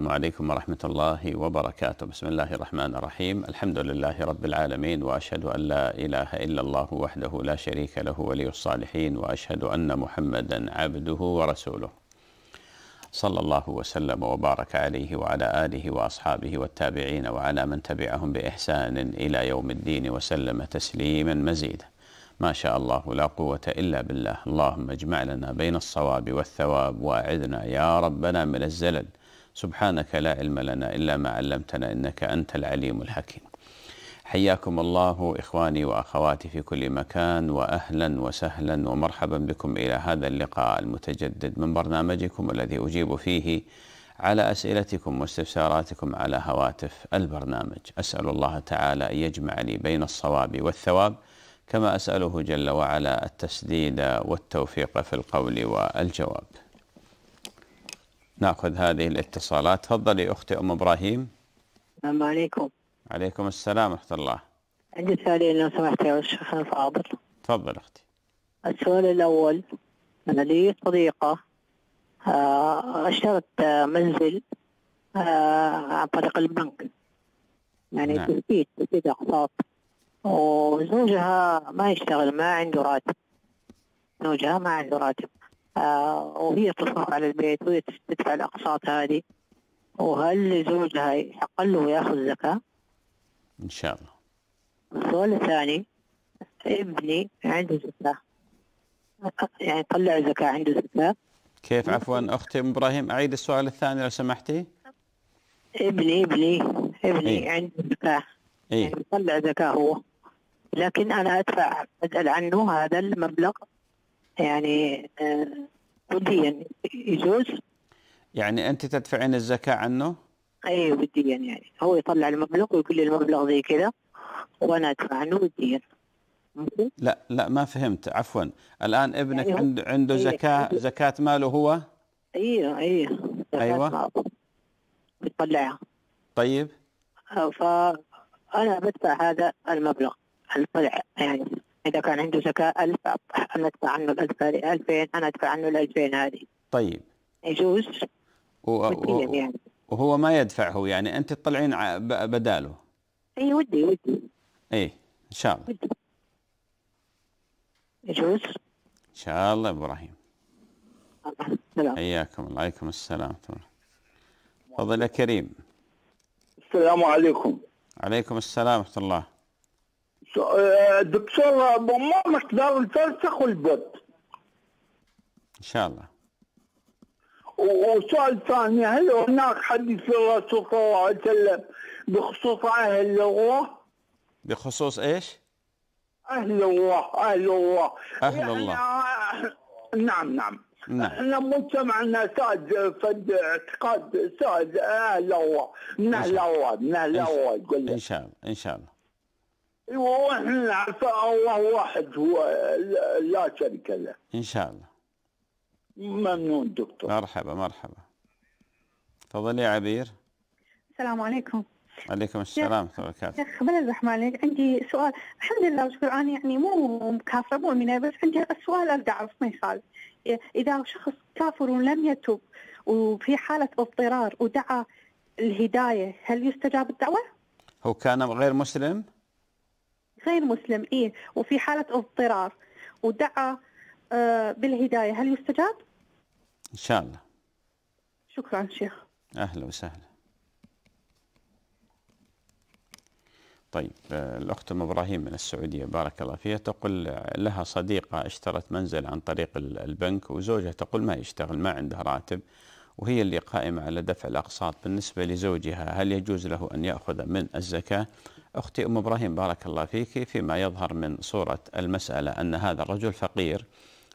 السلام عليكم ورحمة الله وبركاته بسم الله الرحمن الرحيم الحمد لله رب العالمين وأشهد أن لا إله إلا الله وحده لا شريك له ولي الصالحين وأشهد أن محمدا عبده ورسوله صلى الله وسلم وبارك عليه وعلى آله وأصحابه والتابعين وعلى من تبعهم بإحسان إلى يوم الدين وسلم تسليما مزيدا ما شاء الله لا قوة إلا بالله اللهم اجمع لنا بين الصواب والثواب وأعذنا يا ربنا من الزلل سبحانك لا علم لنا إلا ما علمتنا إنك أنت العليم الحكيم حياكم الله إخواني وأخواتي في كل مكان وأهلا وسهلا ومرحبا بكم إلى هذا اللقاء المتجدد من برنامجكم الذي أجيب فيه على أسئلتكم واستفساراتكم على هواتف البرنامج أسأل الله تعالى أن يجمع لي بين الصواب والثواب كما أسأله جل وعلا التسديد والتوفيق في القول والجواب ناخذ هذه الاتصالات تفضلي اختي ام ابراهيم السلام عليكم عليكم السلام ورحمه الله عندي سؤالين لو سمحت يا شيخ الفاضل تفضل اختي السؤال الاول انا لي صديقه آه، اشترت آه، منزل آه، عن طريق البنك يعني نعم. تثبيت تثبيت اقساط وزوجها ما يشتغل ما عنده راتب زوجها ما عنده راتب آه، وهي تصرف على البيت وهي تدفع الأقساط هذه وهل زوجها يحق له ياخذ زكاة؟ إن شاء الله السؤال الثاني ابني عنده زكاة يعني طلع زكاة عنده زكاة كيف عفوا أختي ام إبراهيم أعيد السؤال الثاني لو سمحتي ابني ابني ابني إيه؟ عنده زكاة إيه؟ يعني طلع زكاة هو لكن أنا أدفع أسأل عنه هذا المبلغ يعني وديا آه، يعني يجوز يعني انت تدفعين الزكاه عنه؟ اي وديا يعني،, يعني هو يطلع المبلغ ويقول لي المبلغ زي كذا وانا ادفع عنه وديا يعني. لا لا ما فهمت عفوا الان ابنك يعني عنده عنده إيه. زكاه زكاه ماله هو؟ إيه، إيه. ايوه ايوه ايوه بتطلعها طيب فانا بدفع هذا المبلغ الطلع يعني إذا كان عنده زكاة 1000 أنا أدفع عنه ال 2000 أنا أدفع عنه ال 2000 هذه طيب يجوز و... و... يعني. وهو ما يدفعه يعني أنت تطلعين بداله إي ودي ودي إيه إن شاء الله ودي. يجوز إن شاء الله إبراهيم السلام حياكم الله عليكم السلام تفضل يا كريم السلام عليكم عليكم السلام ورحمة الله دكتور بمامك مقدار الفرسخ والبط ان شاء الله وسؤال ثاني هل هناك حديث للرسول صلى الله عليه وسلم بخصوص اهل الله؟ بخصوص ايش؟ اهل الله اهل الله اهل يعني الله آه، نعم نعم نعم احنا مجتمعنا ساد فد اعتقاد ساد اهل الله من اهل الله من اهل الله ان شاء الله ان شاء الله ايوه واحنا نعرفه الله واحد هو لا شريك له ان شاء الله ممنون دكتور مرحبا مرحبا تفضلي يا عبير السلام عليكم عليكم السلام ورحمه الله شيخ بلا زحمه عليك عندي سؤال الحمد لله وشكرا انا يعني مو مكافره مؤمنه بس عندي سؤال ارجع اعرف ما يخالف اذا شخص كافر ولم يتوب وفي حاله اضطرار ودعا الهدايه هل يستجاب الدعوه؟ هو كان غير مسلم؟ غير مسلم إيه وفي حالة اضطرار ودعا آه، بالهداية هل يستجاب؟ إن شاء الله شكرا شيخ أهلا وسهلا طيب آه، الأخت أم إبراهيم من السعودية بارك الله فيها تقول آه، لها صديقة اشترت منزل عن طريق البنك وزوجها تقول ما يشتغل ما عنده راتب وهي اللي قائمة على دفع الأقساط بالنسبة لزوجها هل يجوز له أن يأخذ من الزكاة أختي أم إبراهيم بارك الله فيك فيما يظهر من صورة المسألة أن هذا الرجل فقير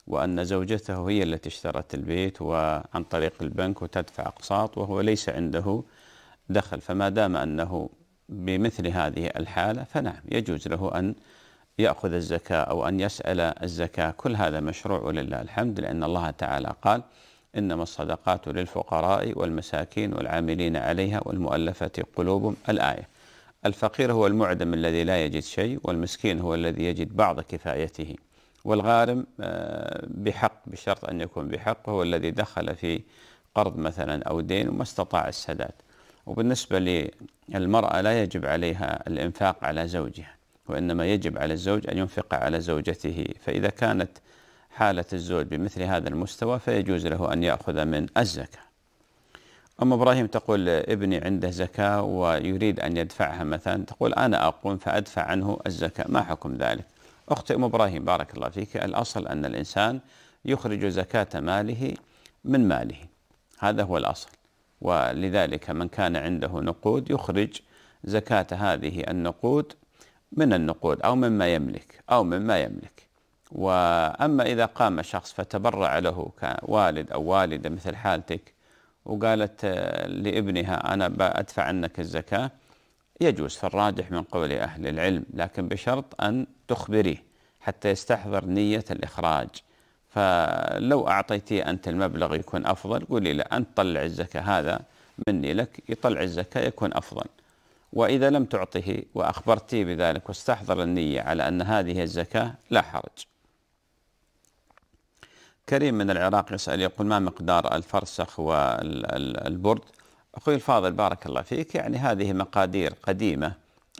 وأن زوجته هي التي اشترت البيت وعن طريق البنك وتدفع أقساط وهو ليس عنده دخل فما دام أنه بمثل هذه الحالة فنعم يجوز له أن يأخذ الزكاة أو أن يسأل الزكاة كل هذا مشروع ولله الحمد لأن الله تعالى قال إنما الصدقات للفقراء والمساكين والعاملين عليها والمؤلفة قلوبهم الآية الفقير هو المعدم الذي لا يجد شيء والمسكين هو الذي يجد بعض كفايته والغارم آه، بحق بشرط أن يكون بحق هو الذي دخل في قرض مثلا أو دين وما استطاع السداد وبالنسبة للمرأة لا يجب عليها الإنفاق على زوجها وإنما يجب على الزوج أن ينفق على زوجته فإذا كانت حالة الزوج بمثل هذا المستوى فيجوز له أن يأخذ من الزكاة أم إبراهيم تقول ابني عنده زكاة ويريد أن يدفعها مثلا تقول أنا أقوم فأدفع عنه الزكاة ما حكم ذلك أختي أم إبراهيم بارك الله فيك الأصل أن الإنسان يخرج زكاة ماله من ماله هذا هو الأصل ولذلك من كان عنده نقود يخرج زكاة هذه النقود من النقود أو مما يملك أو مما يملك وأما إذا قام شخص فتبرع له كوالد أو والدة مثل حالتك وقالت آه، لابنها أنا بأدفع عنك الزكاة يجوز فالراجح من قول أهل العلم لكن بشرط أن تخبريه حتى يستحضر نية الإخراج فلو أعطيتي أنت المبلغ يكون أفضل قولي له أنت طلع الزكاة هذا مني لك يطلع الزكاة يكون أفضل وإذا لم تعطه وأخبرتي بذلك واستحضر النية على أن هذه الزكاة لا حرج كريم من العراق يسأل يقول ما مقدار الفرسخ والبرد أخوي الفاضل بارك الله فيك يعني هذه مقادير قديمة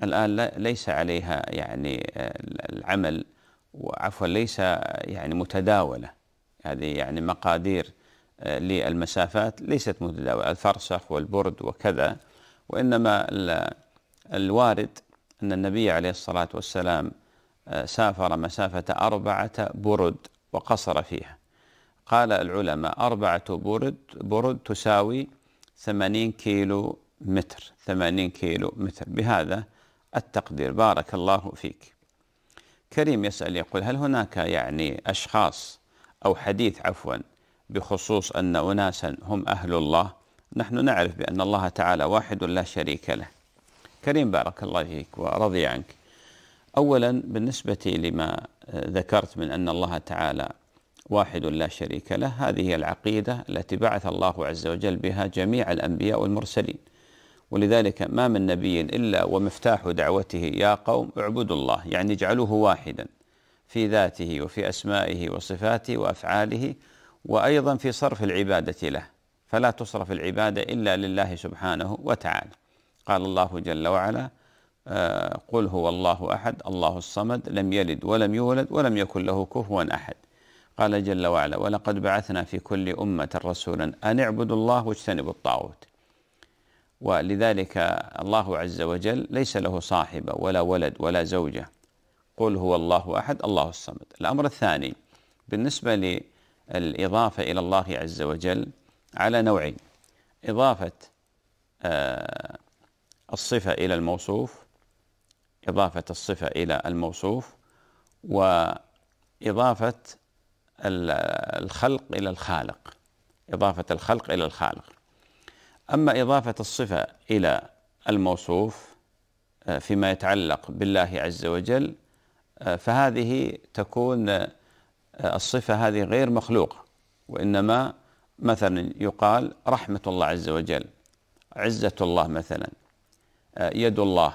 الآن ليس عليها يعني آه، العمل وعفوا ليس يعني متداولة هذه يعني مقادير آه، للمسافات ليست متداولة الفرسخ والبرد وكذا وإنما الوارد أن النبي عليه الصلاة والسلام آه، سافر مسافة أربعة برد وقصر فيها قال العلماء أربعة برد برد تساوي 80 كيلو متر 80 كيلو متر بهذا التقدير بارك الله فيك كريم يسأل يقول هل هناك يعني أشخاص أو حديث عفوا بخصوص أن أناسا هم أهل الله نحن نعرف بأن الله تعالى واحد لا شريك له كريم بارك الله فيك ورضي عنك أولا بالنسبة لما ذكرت من أن الله تعالى واحد لا شريك له هذه هي العقيدة التي بعث الله عز وجل بها جميع الأنبياء والمرسلين ولذلك ما من نبي إلا ومفتاح دعوته يا قوم اعبدوا الله يعني اجعلوه واحدا في ذاته وفي أسمائه وصفاته وأفعاله وأيضا في صرف العبادة له فلا تصرف العبادة إلا لله سبحانه وتعالى قال الله جل وعلا آه، قل هو الله أحد الله الصمد لم يلد ولم يولد ولم يكن له كفوا أحد قال جل وعلا ولقد بعثنا في كل أمة رسولا أن اعبدوا الله واجتنبوا الطاغوت ولذلك الله عز وجل ليس له صاحبة ولا ولد ولا زوجة قل هو الله أحد الله الصمد الأمر الثاني بالنسبة للإضافة إلى الله عز وجل على نوعين إضافة آه، الصفة إلى الموصوف إضافة الصفة إلى الموصوف وإضافة الخلق الى الخالق اضافه الخلق الى الخالق اما اضافه الصفه الى الموصوف آه، فيما يتعلق بالله عز وجل آه، فهذه تكون آه، الصفه هذه غير مخلوقه وانما مثلا يقال رحمه الله عز وجل عزه الله مثلا يد الله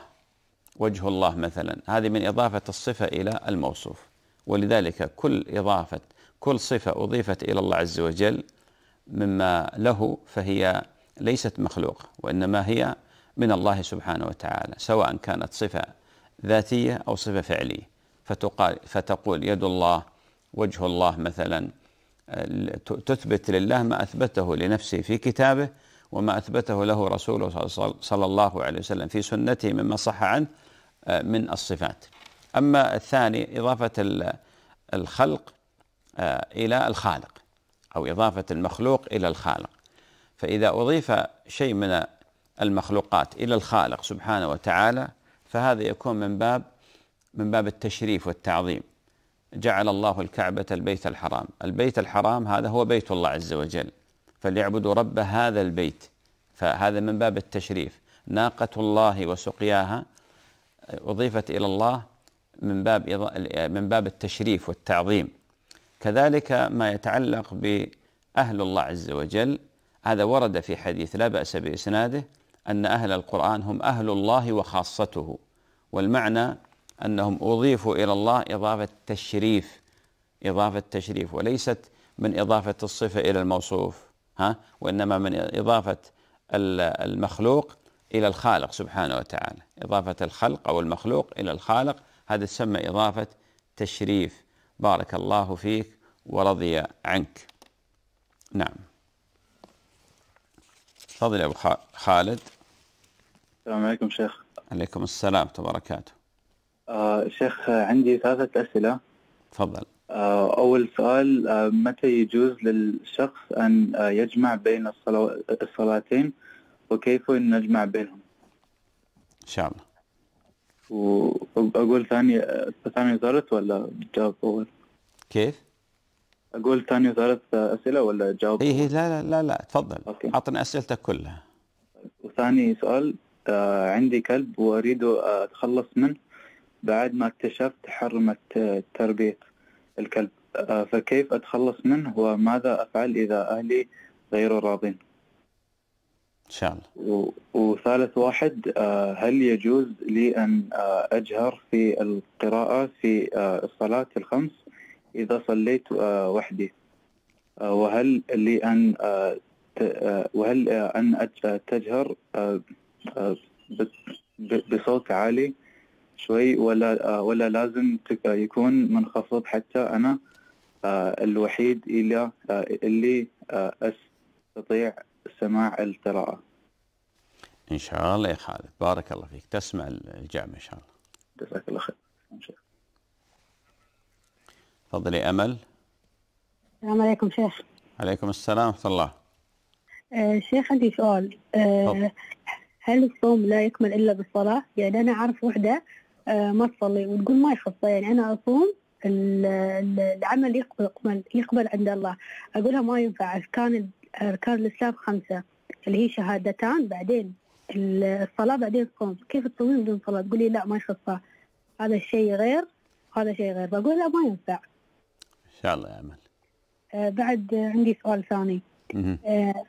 وجه الله مثلا هذه من اضافه الصفه الى الموصوف ولذلك كل اضافه كل صفة أضيفت إلى الله عز وجل مما له فهي ليست مخلوقة وإنما هي من الله سبحانه وتعالى سواء كانت صفة ذاتية أو صفة فعلية فتقال فتقول يد الله وجه الله مثلا تثبت لله ما أثبته لنفسه في كتابه وما أثبته له رسوله صلى الله عليه وسلم في سنته مما صح عنه آه، من الصفات أما الثاني إضافة الخلق آه، إلى الخالق أو إضافة المخلوق إلى الخالق فإذا أضيف شيء من المخلوقات إلى الخالق سبحانه وتعالى فهذا يكون من باب من باب التشريف والتعظيم جعل الله الكعبة البيت الحرام البيت الحرام هذا هو بيت الله عز وجل فليعبدوا رب هذا البيت فهذا من باب التشريف ناقة الله وسقياها أضيفت إلى الله من باب من باب التشريف والتعظيم كذلك ما يتعلق بأهل الله عز وجل هذا ورد في حديث لا بأس بإسناده أن أهل القرآن هم أهل الله وخاصته والمعنى أنهم أضيفوا إلى الله إضافة تشريف إضافة تشريف وليست من إضافة الصفة إلى الموصوف ها وإنما من إضافة المخلوق إلى الخالق سبحانه وتعالى إضافة الخلق أو المخلوق إلى الخالق هذا تسمى إضافة تشريف بارك الله فيك ورضي عنك نعم تفضل يا أبو خالد السلام عليكم شيخ عليكم السلام وبركاته آه شيخ عندي ثلاثة أسئلة تفضل آه أول سؤال آه متى يجوز للشخص أن آه يجمع بين الصلاتين وكيف نجمع بينهم إن شاء الله واقول ثاني ثاني وثالث ولا جاوب اول؟ كيف؟ اقول ثاني وثالث اسئله ولا جاوب؟ ايه, إيه، لا لا لا لا تفضل اعطني اسئلتك كلها. وثاني سؤال آه، عندي كلب واريد اتخلص منه بعد ما اكتشفت حرمة آه، تربية الكلب آه، فكيف اتخلص منه وماذا افعل اذا اهلي غير راضين؟ ان شاء الله وثالث واحد آه، هل يجوز لي ان آه، اجهر في القراءه في آه، الصلاه الخمس اذا صليت وحدي وهل لي ان وهل ان تجهر بصوت عالي شوي ولا ولا لازم يكون منخفض حتى انا الوحيد الى اللي استطيع سماع القراءة إن شاء الله يا خالد بارك الله فيك تسمع الجامعة إن شاء الله جزاك الله خير تفضلي أمل السلام عليكم شيخ عليكم السلام ورحمة الله آه، شيخ عندي سؤال آه، هل الصوم لا يكمل إلا بالصلاة؟ يعني أنا أعرف وحدة آه، ما تصلي وتقول ما يخصها يعني أنا أصوم العمل يقبل يقبل عند الله اقولها ما ينفع كان أركان الإسلام خمسة اللي هي شهادتان بعدين الصلاة بعدين الصوم كيف تصومين بدون صلاة تقولي لا ما يخصها هذا الشيء غير هذا شيء غير بقول لا ما ينفع إن شاء الله يا أمل آه بعد عندي سؤال ثاني آه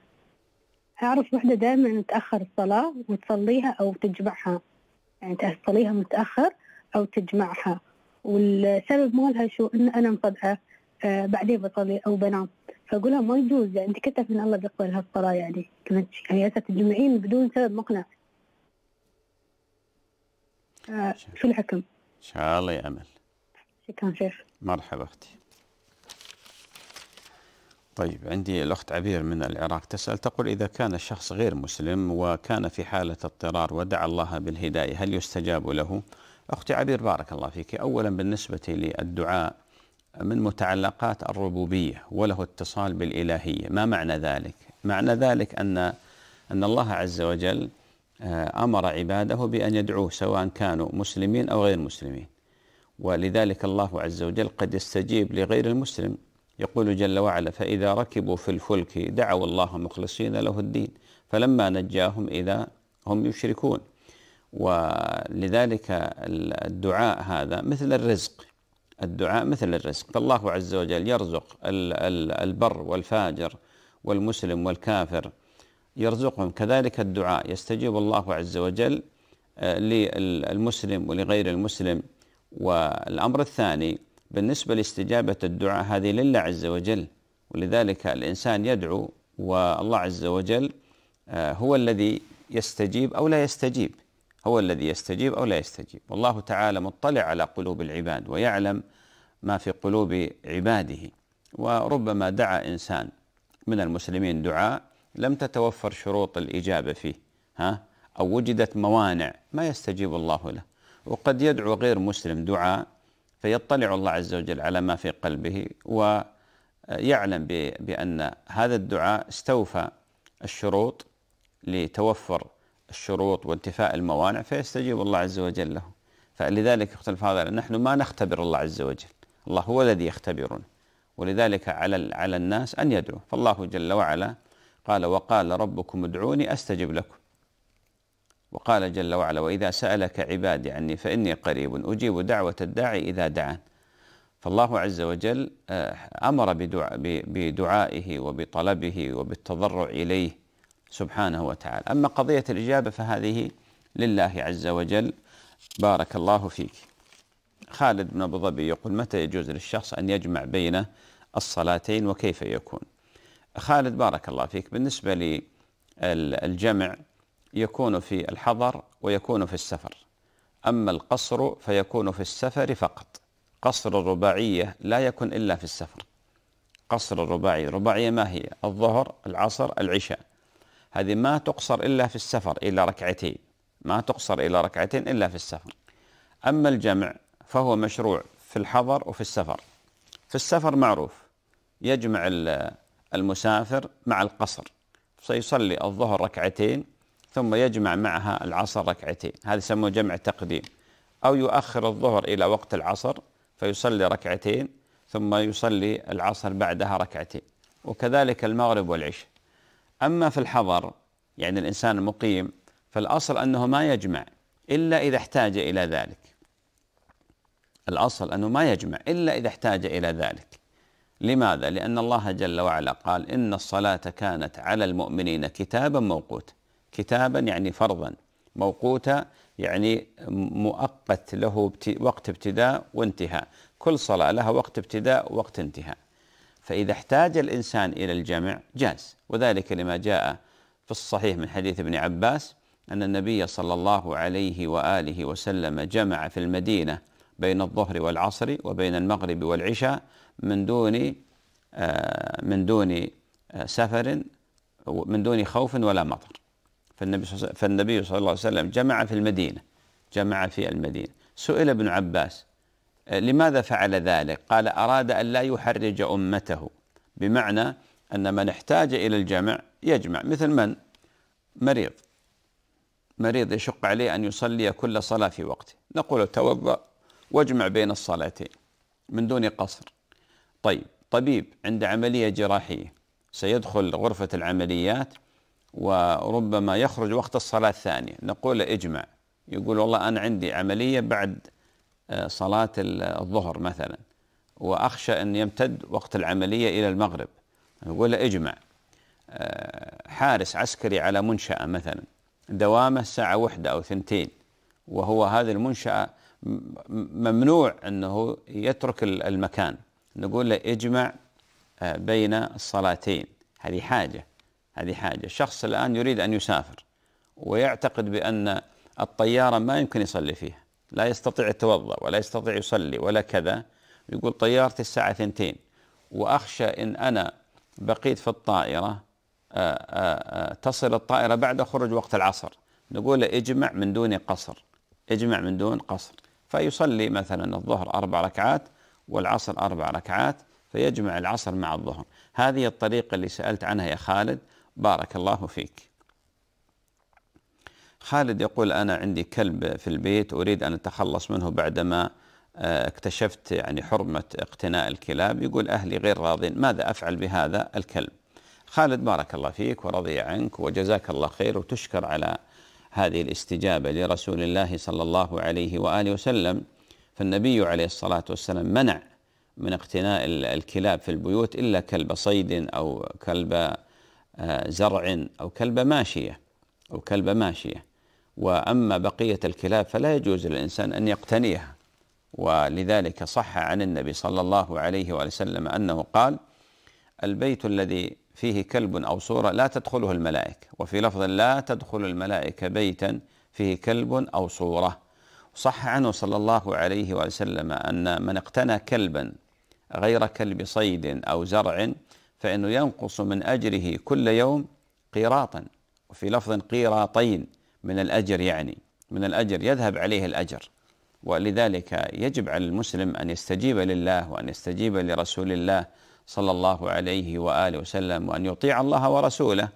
أعرف وحدة دائما تأخر الصلاة وتصليها أو تجمعها يعني تصليها متأخر أو تجمعها والسبب مالها شو إن أنا مصدعة آه بعدين بصلي أو بنام فاقول لها ما يجوز يعني انت كتف من الله بيقبل هالصلاه يعني كنت يعني تجمعين بدون سبب مقنع آه شو الحكم؟ ان شاء الله يا امل شكرا شيخ مرحبا اختي طيب عندي الأخت عبير من العراق تسأل تقول إذا كان الشخص غير مسلم وكان في حالة اضطرار ودعا الله بالهداية هل يستجاب له؟ أختي عبير بارك الله فيك أولا بالنسبة للدعاء من متعلقات الربوبية وله اتصال بالإلهية ما معنى ذلك؟ معنى ذلك أن أن الله عز وجل آه، أمر عباده بأن يدعوه سواء كانوا مسلمين أو غير مسلمين ولذلك الله عز وجل قد يستجيب لغير المسلم يقول جل وعلا فإذا ركبوا في الفلك دعوا الله مخلصين له الدين فلما نجاهم إذا هم يشركون ولذلك الدعاء هذا مثل الرزق الدعاء مثل الرزق فالله عز وجل يرزق البر والفاجر والمسلم والكافر يرزقهم كذلك الدعاء يستجيب الله عز وجل آه، للمسلم ولغير المسلم والأمر الثاني بالنسبة لاستجابة الدعاء هذه لله عز وجل ولذلك الإنسان يدعو والله عز وجل آه، هو الذي يستجيب أو لا يستجيب هو الذي يستجيب أو لا يستجيب والله تعالى مطلع على قلوب العباد ويعلم ما في قلوب عباده وربما دعا إنسان من المسلمين دعاء لم تتوفر شروط الإجابة فيه ها أو وجدت موانع ما يستجيب الله له وقد يدعو غير مسلم دعاء فيطلع الله عز وجل على ما في قلبه ويعلم بأن هذا الدعاء استوفى الشروط لتوفر الشروط وانتفاء الموانع فيستجيب الله عز وجل له فلذلك اختلف هذا نحن ما نختبر الله عز وجل الله هو الذي يختبرنا ولذلك على على الناس ان يدعو فالله جل وعلا قال وقال ربكم ادعوني استجب لكم وقال جل وعلا واذا سالك عبادي عني فاني قريب اجيب دعوه الداعي اذا دعان فالله عز وجل آه، امر بدعائه وبطلبه وبالتضرع اليه سبحانه وتعالى أما قضية الإجابة فهذه لله عز وجل بارك الله فيك خالد بن أبو ظبي يقول متى يجوز للشخص أن يجمع بين الصلاتين وكيف يكون خالد بارك الله فيك بالنسبة للجمع يكون في الحضر ويكون في السفر أما القصر فيكون في السفر فقط قصر الرباعية لا يكون إلا في السفر قصر الرباعية الرباعية ما هي الظهر العصر العشاء هذه ما تقصر إلا في السفر إلى ركعتين ما تقصر إلى ركعتين إلا في السفر أما الجمع فهو مشروع في الحضر وفي السفر في السفر معروف يجمع المسافر مع القصر سيصلي الظهر ركعتين ثم يجمع معها العصر ركعتين هذا يسموه جمع تقديم أو يؤخر الظهر إلى وقت العصر فيصلي ركعتين ثم يصلي العصر بعدها ركعتين وكذلك المغرب والعشاء أما في الحضر يعني الإنسان المقيم فالأصل أنه ما يجمع إلا إذا احتاج إلى ذلك الأصل أنه ما يجمع إلا إذا احتاج إلى ذلك لماذا؟ لأن الله جل وعلا قال إن الصلاة كانت على المؤمنين كتابا موقوتا كتابا يعني فرضا موقوتا يعني مؤقت له وقت ابتداء وانتهاء كل صلاة لها وقت ابتداء وقت انتهاء فإذا احتاج الإنسان إلى الجمع جاز وذلك لما جاء في الصحيح من حديث ابن عباس أن النبي صلى الله عليه وآله وسلم جمع في المدينة بين الظهر والعصر وبين المغرب والعشاء من دون آه، من دون آه، سفر من دون خوف ولا مطر فالنبي فالنبي صلى الله عليه وسلم جمع في المدينة جمع في المدينة سئل ابن عباس آه، لماذا فعل ذلك قال أراد أن لا يحرج أمته بمعنى أن من احتاج إلى الجمع يجمع مثل من مريض مريض يشق عليه أن يصلي كل صلاة في وقته نقول توضأ واجمع بين الصلاتين من دون قصر طيب طبيب عند عملية جراحية سيدخل غرفة العمليات وربما يخرج وقت الصلاة الثانية نقول اجمع يقول والله أنا عندي عملية بعد آه، صلاة الظهر مثلا وأخشى أن يمتد وقت العملية إلى المغرب ولا اجمع آه، حارس عسكري على منشأة مثلا دوامه ساعة واحدة أو ثنتين وهو هذه المنشأة ممنوع أنه يترك المكان نقول له اجمع آه، بين الصلاتين هذه حاجة هذه حاجة الشخص الآن يريد أن يسافر ويعتقد بأن الطيارة ما يمكن يصلي فيها لا يستطيع يتوضأ ولا يستطيع يصلي ولا كذا يقول طيارتي الساعة ثنتين وأخشى إن أنا بقيت في الطائرة آه، آه، آه، تصل الطائرة بعد خروج وقت العصر نقول له اجمع من دون قصر اجمع من دون قصر فيصلي مثلا الظهر أربع ركعات والعصر أربع ركعات فيجمع العصر مع الظهر هذه الطريقة اللي سألت عنها يا خالد بارك الله فيك خالد يقول أنا عندي كلب في البيت أريد أن أتخلص منه بعدما اكتشفت يعني حرمة اقتناء الكلاب يقول أهلي غير راضين ماذا أفعل بهذا الكلب خالد بارك الله فيك ورضي عنك وجزاك الله خير وتشكر على هذه الاستجابة لرسول الله صلى الله عليه وآله وسلم فالنبي عليه الصلاة والسلام منع من اقتناء الكلاب في البيوت إلا كلب صيد أو كلب آه، زرع أو كلب ماشية أو كلب ماشية وأما بقية الكلاب فلا يجوز للإنسان أن يقتنيها ولذلك صح عن النبي صلى الله عليه وسلم انه قال: البيت الذي فيه كلب او صوره لا تدخله الملائكه، وفي لفظ لا تدخل الملائكه بيتا فيه كلب او صوره. صح عنه صلى الله عليه وسلم ان من اقتنى كلبا غير كلب صيد او زرع فانه ينقص من اجره كل يوم قيراطا وفي لفظ قيراطين من الاجر يعني من الاجر يذهب عليه الاجر ولذلك يجب على المسلم ان يستجيب لله وان يستجيب لرسول الله صلى الله عليه واله وسلم وان يطيع الله ورسوله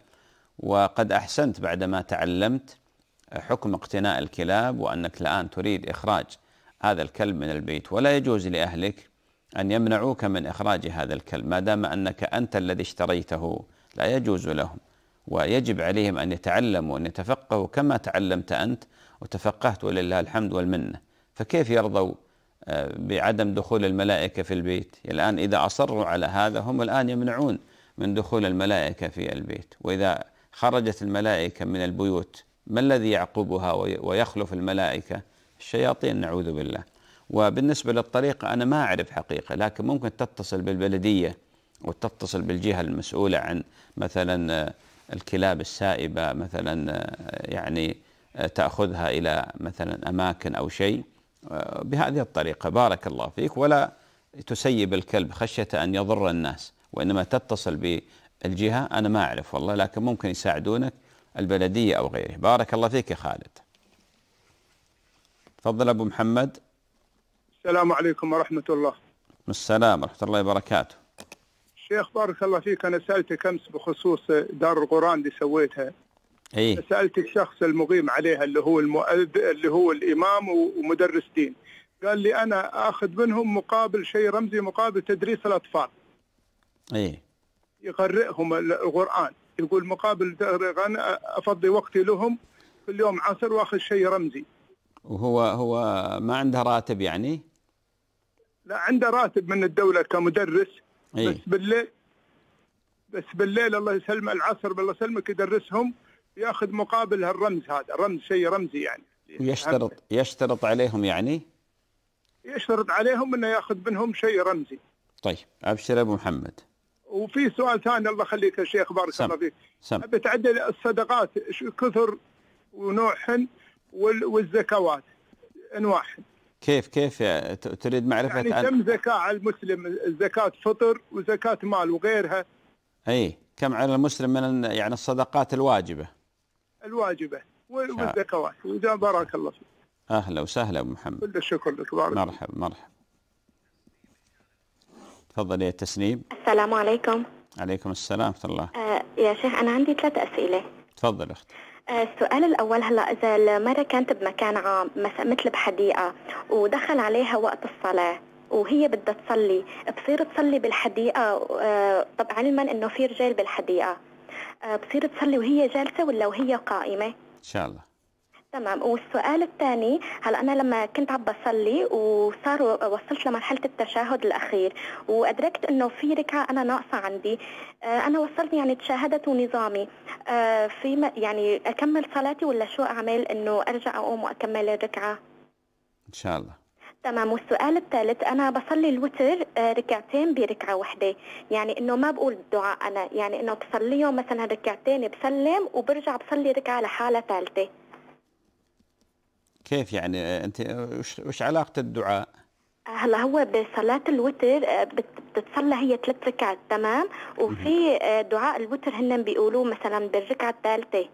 وقد احسنت بعدما تعلمت حكم اقتناء الكلاب وانك الان تريد اخراج هذا الكلب من البيت ولا يجوز لاهلك ان يمنعوك من اخراج هذا الكلب ما دام انك انت الذي اشتريته لا يجوز لهم ويجب عليهم ان يتعلموا وان يتفقهوا كما تعلمت انت وتفقهت ولله الحمد والمنه فكيف يرضوا آه، بعدم دخول الملائكة في البيت الآن إذا أصروا على هذا هم الآن يمنعون من دخول الملائكة في البيت وإذا خرجت الملائكة من البيوت ما الذي يعقبها ويخلف الملائكة الشياطين نعوذ بالله وبالنسبة للطريقة أنا ما أعرف حقيقة لكن ممكن تتصل بالبلدية وتتصل بالجهة المسؤولة عن مثلا آه، الكلاب السائبة مثلا آه، يعني تأخذها إلى مثلا أماكن أو شيء بهذه الطريقة بارك الله فيك ولا تسيب الكلب خشية أن يضر الناس وإنما تتصل بالجهة أنا ما أعرف والله لكن ممكن يساعدونك البلدية أو غيره بارك الله فيك يا خالد تفضل أبو محمد السلام عليكم ورحمة الله السلام ورحمة الله وبركاته شيخ بارك الله فيك أنا سألتك أمس بخصوص دار القرآن اللي سويتها أي. سالت الشخص المقيم عليها اللي هو المؤذ... اللي هو الامام ومدرس دين قال لي انا اخذ منهم مقابل شيء رمزي مقابل تدريس الاطفال اي يقرئهم القران يقول مقابل انا افضي وقتي لهم كل يوم عصر واخذ شيء رمزي وهو هو ما عنده راتب يعني؟ لا عنده راتب من الدوله كمدرس أي. بس بالليل بس بالليل الله يسلم العصر بالله يسلمك يدرسهم ياخذ مقابل هالرمز هذا رمز شيء رمزي يعني ويشترط يشترط عليهم يعني يشترط عليهم انه ياخذ منهم شيء رمزي طيب ابشر ابو محمد وفي سؤال ثاني الله يخليك يا شيخ بارك الله فيك سم. بتعدل الصدقات كثر ونوعهن والزكوات انواعهن كيف كيف يا تريد معرفه يعني عن... كم زكاه على المسلم زكاه فطر وزكاه مال وغيرها اي كم على المسلم من يعني الصدقات الواجبه الواجبه والزكوات واذا بارك الله فيك. اهلا وسهلا ابو محمد. كل الشكر لك بارك مرحبا مرحبا. تفضلي يا تسنيم. السلام عليكم. عليكم السلام ورحمه الله. آه، يا شيخ انا عندي ثلاث اسئله. تفضل اختي. آه، السؤال الأول هلا إذا المرأة كانت بمكان عام مثل بحديقة ودخل عليها وقت الصلاة وهي بدها تصلي بتصير تصلي بالحديقة آه، طب علما إنه في رجال بالحديقة آه، بتصير تصلي وهي جالسه ولا وهي قائمه؟ ان شاء الله تمام والسؤال الثاني هلا انا لما كنت عم بصلي وصار وصلت لمرحله التشهد الاخير وادركت انه في ركعه انا ناقصه عندي آه، انا وصلت يعني تشاهدت ونظامي آه، في يعني اكمل صلاتي ولا شو اعمل انه ارجع اقوم واكمل الركعه ان شاء الله تمام والسؤال الثالث انا بصلي الوتر آه، ركعتين بركعه واحده يعني انه ما بقول الدعاء انا يعني انه بصليهم مثلا ركعتين بسلم وبرجع بصلي ركعه لحالها ثالثه كيف يعني آه، انت آه، وش, وش علاقه الدعاء هلا هو بصلاة الوتر بتتصلى هي ثلاث ركعات تمام وفي دعاء الوتر هن بيقولوه مثلا بالركعة الثالثة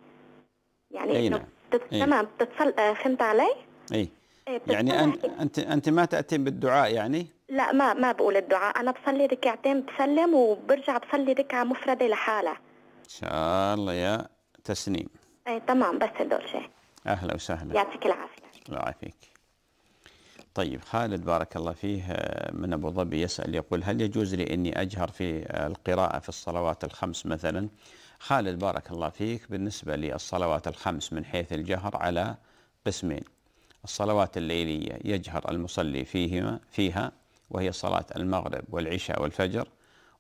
يعني أي نعم. تمام بتتصلى فهمت علي؟ اي إيه، يعني أنت, إيه. أنت أنت ما تأتين بالدعاء يعني؟ لا ما ما بقول الدعاء، أنا بصلي ركعتين بسلم وبرجع بصلي ركعة مفردة لحالها. إن شاء الله يا تسنيم. إيه تمام بس هدول شيء. أهلا وسهلا. يعطيك العافية. الله يعافيك. طيب خالد بارك الله فيه آه، من أبو ظبي يسأل يقول هل يجوز لي أني أجهر في آه، القراءة في الصلوات الخمس مثلا؟ خالد بارك الله فيك بالنسبة للصلوات الخمس من حيث الجهر على قسمين. الصلوات الليلية يجهر المصلي فيهما فيها وهي صلاة المغرب والعشاء والفجر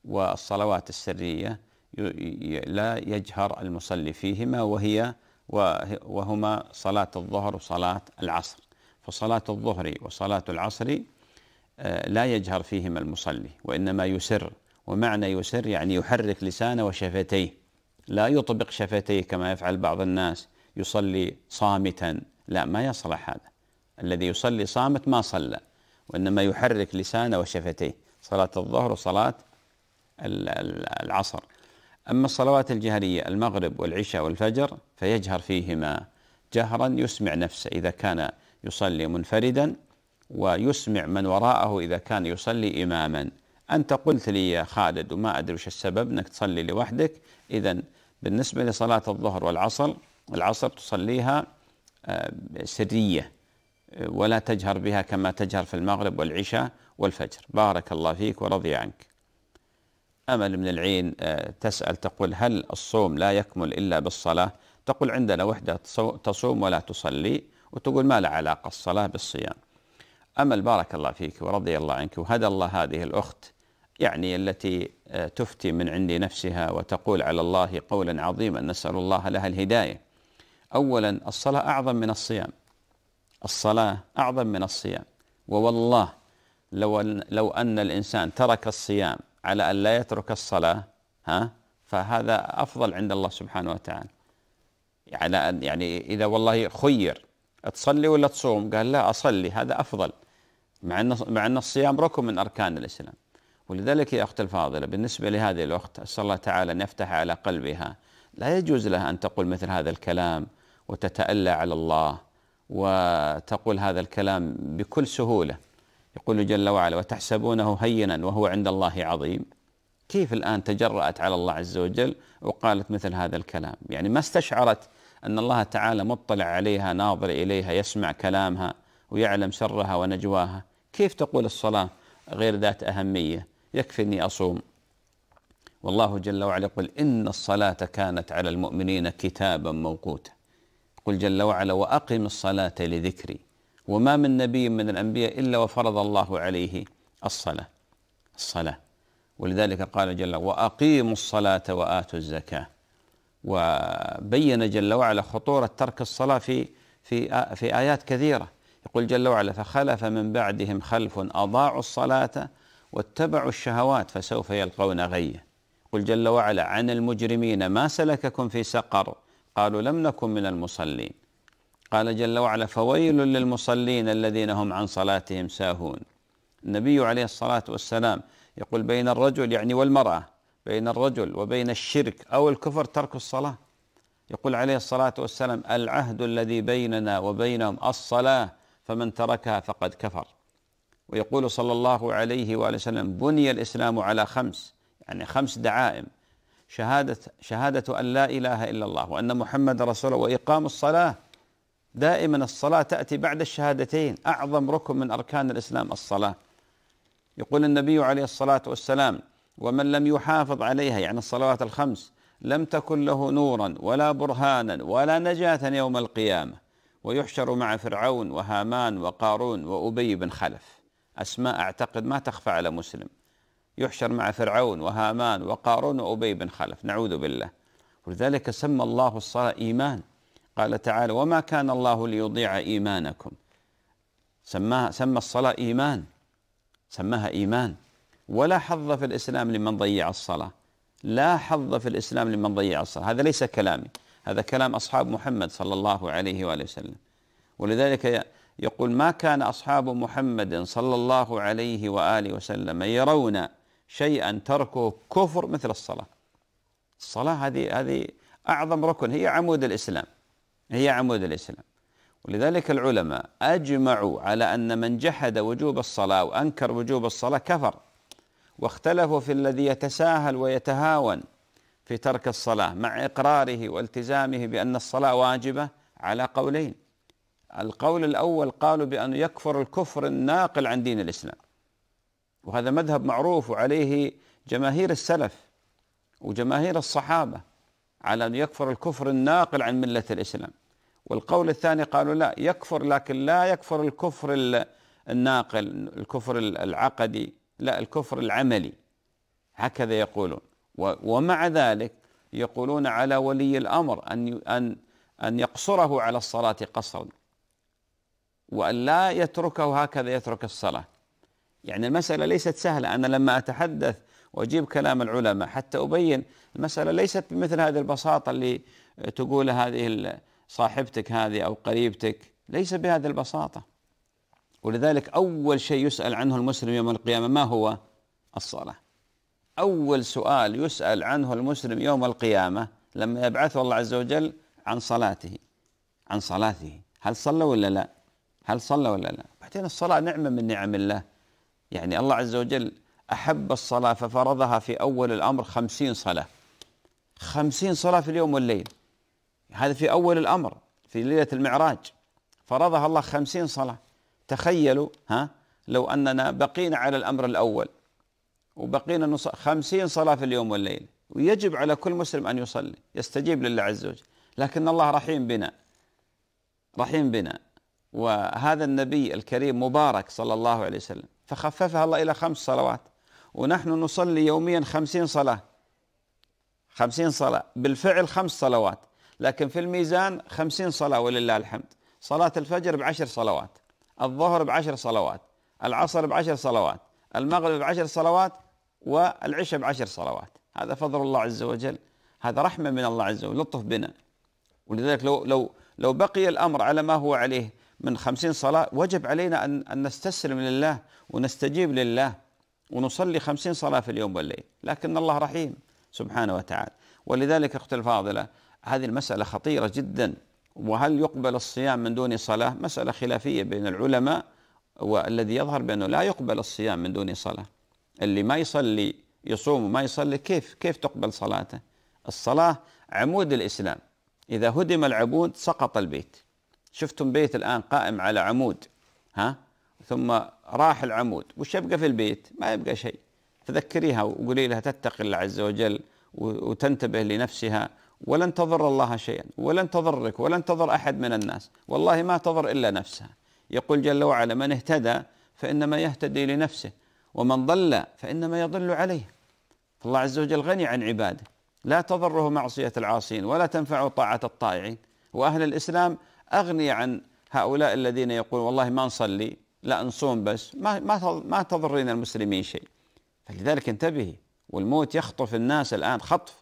والصلوات السرية لا يجهر المصلي فيهما وهي وهما صلاة الظهر وصلاة العصر فصلاة الظهر وصلاة العصر آه، لا يجهر فيهما المصلي وإنما يسر ومعنى يسر يعني يحرك لسانه وشفتيه لا يطبق شفتيه كما يفعل بعض الناس يصلي صامتا لا ما يصلح هذا الذي يصلي صامت ما صلى وإنما يحرك لسانه وشفتيه صلاة الظهر وصلاة العصر أما الصلوات الجهرية المغرب والعشاء والفجر فيجهر فيهما جهرا يسمع نفسه إذا كان يصلي منفردا ويسمع من وراءه إذا كان يصلي إماما أنت قلت لي يا خالد وما أدري وش السبب أنك تصلي لوحدك إذا بالنسبة لصلاة الظهر والعصر العصر تصليها آه، سرية ولا تجهر بها كما تجهر في المغرب والعشاء والفجر بارك الله فيك ورضي عنك أمل من العين آه، تسأل تقول هل الصوم لا يكمل إلا بالصلاة تقول عندنا وحدة تصوم ولا تصلي وتقول ما له علاقة الصلاة بالصيام أمل بارك الله فيك ورضي الله عنك وهدى الله هذه الأخت يعني التي آه، تفتي من عند نفسها وتقول على الله قولا عظيما نسأل الله لها الهداية أولا الصلاة أعظم من الصيام الصلاة أعظم من الصيام ووالله لو أن لو أن الإنسان ترك الصيام على أن لا يترك الصلاة ها فهذا أفضل عند الله سبحانه وتعالى على أن يعني إذا والله خير تصلي ولا تصوم قال لا أصلي هذا أفضل مع أن مع أن الصيام ركن من أركان الإسلام ولذلك يا أخت الفاضلة بالنسبة لهذه الأخت أسأل الله تعالى أن يفتح على قلبها لا يجوز لها أن تقول مثل هذا الكلام وتتألى على الله وتقول هذا الكلام بكل سهولة يقول جل وعلا وتحسبونه هينا وهو عند الله عظيم كيف الآن تجرأت على الله عز وجل وقالت مثل هذا الكلام يعني ما استشعرت أن الله تعالى مطلع عليها ناظر إليها يسمع كلامها ويعلم سرها ونجواها كيف تقول الصلاة غير ذات أهمية يكفي أني أصوم والله جل وعلا يقول إن الصلاة كانت على المؤمنين كتابا موقوتا يقول جل وعلا واقم الصلاه لذكري وما من نبي من الانبياء الا وفرض الله عليه الصلاه الصلاه ولذلك قال جل واقيموا الصلاه واتوا الزكاه وبين جل وعلا خطوره ترك الصلاه في في في ايات كثيره يقول جل وعلا فخلف من بعدهم خلف اضاعوا الصلاه واتبعوا الشهوات فسوف يلقون غيه قل جل وعلا عن المجرمين ما سلككم في سقر قالوا لم نكن من المصلين قال جل وعلا فويل للمصلين الذين هم عن صلاتهم ساهون النبي عليه الصلاة والسلام يقول بين الرجل يعني والمرأة بين الرجل وبين الشرك أو الكفر ترك الصلاة يقول عليه الصلاة والسلام العهد الذي بيننا وبينهم الصلاة فمن تركها فقد كفر ويقول صلى الله عليه وآله وسلم بني الإسلام على خمس يعني خمس دعائم شهادة شهادة أن لا إله إلا الله وأن محمد رسول الله وإقام الصلاة دائما الصلاة تأتي بعد الشهادتين أعظم ركن من أركان الإسلام الصلاة يقول النبي عليه الصلاة والسلام ومن لم يحافظ عليها يعني الصلوات الخمس لم تكن له نورا ولا برهانا ولا نجاة يوم القيامة ويحشر مع فرعون وهامان وقارون وأبي بن خلف أسماء أعتقد ما تخفى على مسلم يحشر مع فرعون وهامان وقارون وأبي بن خلف نعوذ بالله ولذلك سمى الله الصلاة إيمان قال تعالى وما كان الله ليضيع إيمانكم سماها سمى الصلاة إيمان سماها إيمان ولا حظ في الإسلام لمن ضيع الصلاة لا حظ في الإسلام لمن ضيع الصلاة هذا ليس كلامي هذا كلام أصحاب محمد صلى الله عليه وآله وسلم ولذلك يقول ما كان أصحاب محمد صلى الله عليه وآله وسلم يرون شيئا تركه كفر مثل الصلاة الصلاة هذه هذه أعظم ركن هي عمود الإسلام هي عمود الإسلام ولذلك العلماء أجمعوا على أن من جحد وجوب الصلاة وأنكر وجوب الصلاة كفر واختلفوا في الذي يتساهل ويتهاون في ترك الصلاة مع إقراره والتزامه بأن الصلاة واجبة على قولين القول الأول قالوا بأن يكفر الكفر الناقل عن دين الإسلام وهذا مذهب معروف وعليه جماهير السلف وجماهير الصحابة على أن يكفر الكفر الناقل عن ملة الإسلام والقول الثاني قالوا لا يكفر لكن لا يكفر الكفر الناقل الكفر العقدي لا الكفر العملي هكذا يقولون ومع ذلك يقولون على ولي الأمر أن أن أن يقصره على الصلاة قصرا وأن لا يتركه هكذا يترك الصلاة يعني المسألة ليست سهلة أنا لما أتحدث وأجيب كلام العلماء حتى أبين المسألة ليست بمثل هذه البساطة اللي تقول هذه صاحبتك هذه أو قريبتك ليس بهذه البساطة ولذلك أول شيء يسأل عنه المسلم يوم القيامة ما هو الصلاة أول سؤال يسأل عنه المسلم يوم القيامة لما يبعثه الله عز وجل عن صلاته عن صلاته هل صلى ولا لا هل صلى ولا لا بعدين الصلاة نعمة من نعم الله يعني الله عز وجل أحب الصلاة ففرضها في أول الأمر خمسين صلاة خمسين صلاة في اليوم والليل هذا في أول الأمر في ليلة المعراج فرضها الله خمسين صلاة تخيلوا ها لو أننا بقينا على الأمر الأول وبقينا نص... خمسين صلاة في اليوم والليل ويجب على كل مسلم أن يصلي يستجيب لله عز وجل لكن الله رحيم بنا رحيم بنا وهذا النبي الكريم مبارك صلى الله عليه وسلم فخففها الله إلى خمس صلوات ونحن نصلي يوميا خمسين صلاة خمسين صلاة بالفعل خمس صلوات لكن في الميزان خمسين صلاة ولله الحمد صلاة الفجر بعشر صلوات الظهر بعشر صلوات العصر بعشر صلوات المغرب بعشر صلوات والعشاء بعشر صلوات هذا فضل الله عز وجل هذا رحمة من الله عز وجل لطف بنا ولذلك لو لو لو بقي الأمر على ما هو عليه من خمسين صلاة وجب علينا أن, أن نستسلم لله ونستجيب لله ونصلي خمسين صلاة في اليوم والليل لكن الله رحيم سبحانه وتعالى ولذلك أخت الفاضلة هذه المسألة خطيرة جدا وهل يقبل الصيام من دون صلاة مسألة خلافية بين العلماء والذي يظهر بأنه لا يقبل الصيام من دون صلاة اللي ما يصلي يصوم وما يصلي كيف كيف تقبل صلاته الصلاة عمود الإسلام إذا هدم العمود سقط البيت شفتم بيت الآن قائم على عمود ها ثم راح العمود وش يبقى في البيت ما يبقى شيء فذكريها وقولي لها تتقي الله عز وجل وتنتبه لنفسها ولن تضر الله شيئا ولن تضرك ولن تضر أحد من الناس والله ما تضر إلا نفسها يقول جل وعلا من اهتدى فإنما يهتدي لنفسه ومن ضل فإنما يضل عليه فالله عز وجل غني عن عباده لا تضره معصية العاصين ولا تنفع طاعة الطائعين وأهل الإسلام أغني عن هؤلاء الذين يقول والله ما نصلي لا نصوم بس ما ما ما تضرين المسلمين شيء فلذلك انتبهي والموت يخطف الناس الآن خطف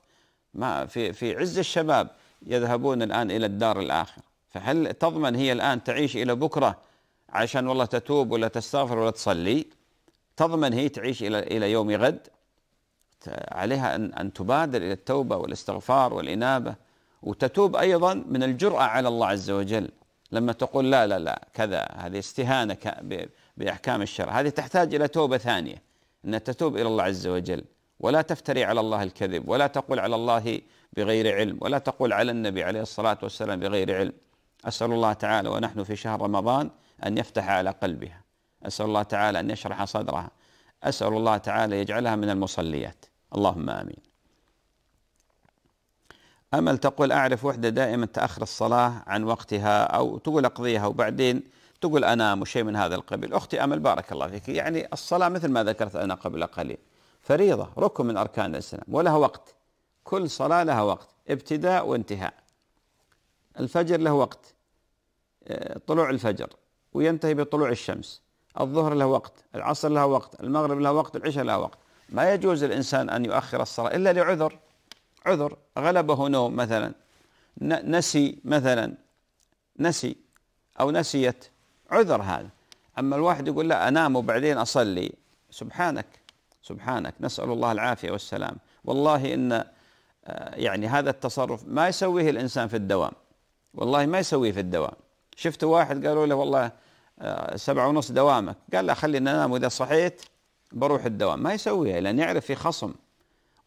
ما في في عز الشباب يذهبون الآن إلى الدار الآخرة فهل تضمن هي الآن تعيش إلى بكرة عشان والله تتوب ولا تستغفر ولا تصلي تضمن هي تعيش إلى إلى يوم غد عليها أن أن تبادر إلى التوبة والاستغفار والإنابة وتتوب أيضا من الجرأة على الله عز وجل لما تقول لا لا لا كذا هذه استهانة بأحكام الشرع هذه تحتاج إلى توبة ثانية أن تتوب إلى الله عز وجل ولا تفتري على الله الكذب ولا تقول على الله بغير علم ولا تقول على النبي عليه الصلاة والسلام بغير علم أسأل الله تعالى ونحن في شهر رمضان أن يفتح على قلبها أسأل الله تعالى أن يشرح صدرها أسأل الله تعالى يجعلها من المصليات اللهم آمين أمل تقول أعرف وحدة دائما تأخر الصلاة عن وقتها أو تقول أقضيها وبعدين تقول أنام وشيء من هذا القبيل أختي أمل بارك الله فيك يعني الصلاة مثل ما ذكرت أنا قبل قليل فريضة ركن من أركان الإسلام ولها وقت كل صلاة لها وقت ابتداء وانتهاء الفجر له وقت آه، طلوع الفجر وينتهي بطلوع الشمس الظهر له وقت العصر له وقت المغرب له وقت العشاء له وقت ما يجوز الإنسان أن يؤخر الصلاة إلا لعذر عذر غلبه نوم مثلا نسي مثلا نسي أو نسيت عذر هذا أما الواحد يقول لا أنام وبعدين أصلي سبحانك سبحانك نسأل الله العافية والسلام والله إن آه، يعني هذا التصرف ما يسويه الإنسان في الدوام والله ما يسويه في الدوام شفت واحد قالوا له والله آه، سبعة ونص دوامك قال لا خلينا أنام وإذا صحيت بروح الدوام ما يسويها لأن يعرف في خصم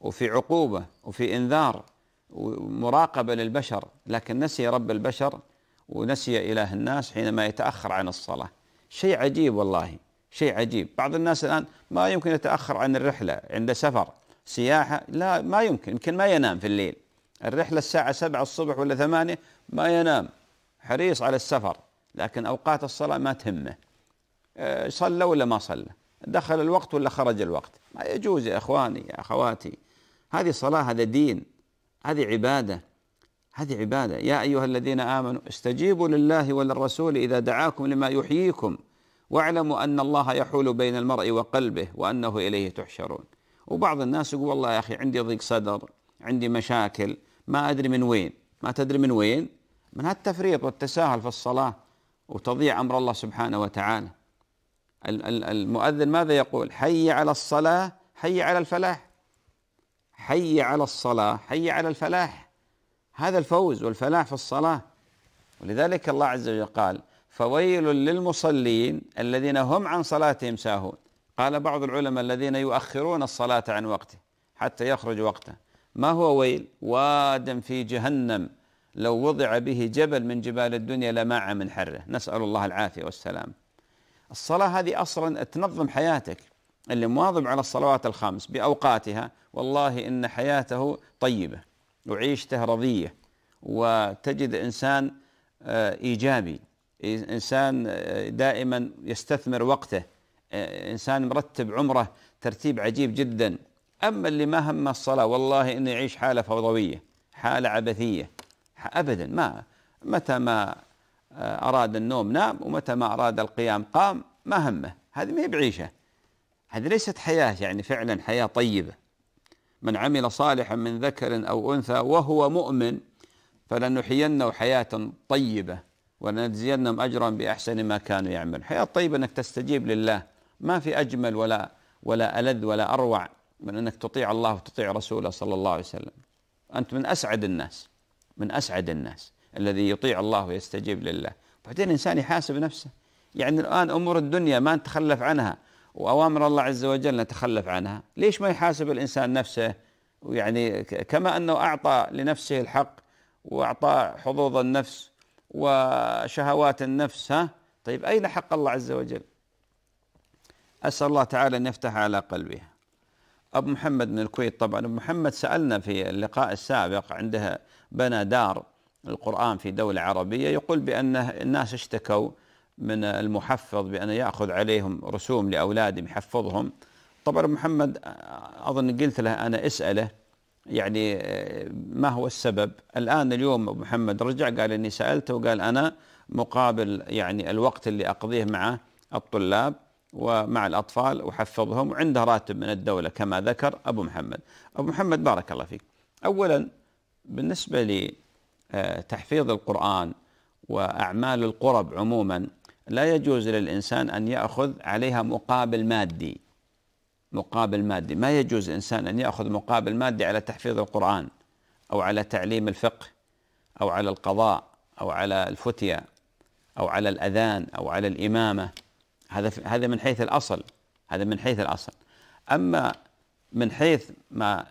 وفي عقوبة وفي إنذار ومراقبة للبشر لكن نسي رب البشر ونسي إله الناس حينما يتأخر عن الصلاة شيء عجيب والله شيء عجيب بعض الناس الآن ما يمكن يتأخر عن الرحلة عند سفر سياحة لا ما يمكن يمكن ما ينام في الليل الرحلة الساعة سبعة الصبح ولا ثمانية ما ينام حريص على السفر لكن أوقات الصلاة ما تهمه آه، صلى ولا ما صلى دخل الوقت ولا خرج الوقت ما يجوز يا إخواني يا أخواتي هذه صلاة هذا دين هذه عبادة هذه عبادة يا أيها الذين آمنوا استجيبوا لله وللرسول إذا دعاكم لما يحييكم واعلموا أن الله يحول بين المرء وقلبه وأنه إليه تحشرون وبعض الناس يقول والله يا أخي عندي ضيق صدر عندي مشاكل ما أدري من وين ما تدري من وين من هالتفريط والتساهل في الصلاة وتضيع أمر الله سبحانه وتعالى المؤذن ماذا يقول حي على الصلاة حي على الفلاح حي على الصلاة حي على الفلاح هذا الفوز والفلاح في الصلاة ولذلك الله عز وجل قال فويل للمصلين الذين هم عن صلاتهم ساهون قال بعض العلماء الذين يؤخرون الصلاة عن وقته حتى يخرج وقته ما هو ويل واد في جهنم لو وضع به جبل من جبال الدنيا لماع من حره نسأل الله العافية والسلام الصلاة هذه أصلا تنظم حياتك اللي مواظب على الصلوات الخمس بأوقاتها والله إن حياته طيبة وعيشته رضية وتجد إنسان آه، إيجابي إنسان آه، دائما يستثمر وقته آه، إنسان مرتب عمره ترتيب عجيب جدا أما اللي ما هم الصلاة والله إنه يعيش حالة فوضوية حالة عبثية أبدا ما متى ما أراد النوم نام ومتى ما أراد القيام قام ما همه هذه ما هي بعيشة هذه ليست حياة يعني فعلا حياة طيبة من عمل صالحا من ذكر أو أنثى وهو مؤمن فلنحيينه حياة طيبة ولنجزينهم أجرا بأحسن ما كانوا يعملون حياة طيبة أنك تستجيب لله ما في أجمل ولا ولا ألذ ولا أروع من أنك تطيع الله وتطيع رسوله صلى الله عليه وسلم أنت من أسعد الناس من أسعد الناس الذي يطيع الله ويستجيب لله بعدين الإنسان يحاسب نفسه يعني الآن أمور الدنيا ما نتخلف عنها وأوامر الله عز وجل نتخلف عنها ليش ما يحاسب الإنسان نفسه ويعني كما أنه أعطى لنفسه الحق وأعطى حظوظ النفس وشهوات النفس ها طيب أين حق الله عز وجل أسأل الله تعالى أن يفتح على قلبه. أبو محمد من الكويت طبعا أبو محمد سألنا في اللقاء السابق عندها بنى دار القرآن في دولة عربية يقول بأن الناس اشتكوا من المحفظ بأن يأخذ عليهم رسوم لأولادهم يحفظهم طبعا محمد أظن قلت له أنا اسأله يعني ما هو السبب الآن اليوم أبو محمد رجع قال أني سألته وقال أنا مقابل يعني الوقت اللي أقضيه مع الطلاب ومع الأطفال وحفظهم وعنده راتب من الدولة كما ذكر أبو محمد أبو محمد بارك الله فيك أولا بالنسبة لتحفيظ القرآن وأعمال القرب عموما لا يجوز للإنسان أن يأخذ عليها مقابل مادي مقابل مادي ما يجوز إنسان أن يأخذ مقابل مادي على تحفيظ القرآن أو على تعليم الفقه أو على القضاء أو على الفتية أو على الأذان أو على الإمامة هذا هذا من حيث الأصل هذا من حيث الأصل أما من حيث ما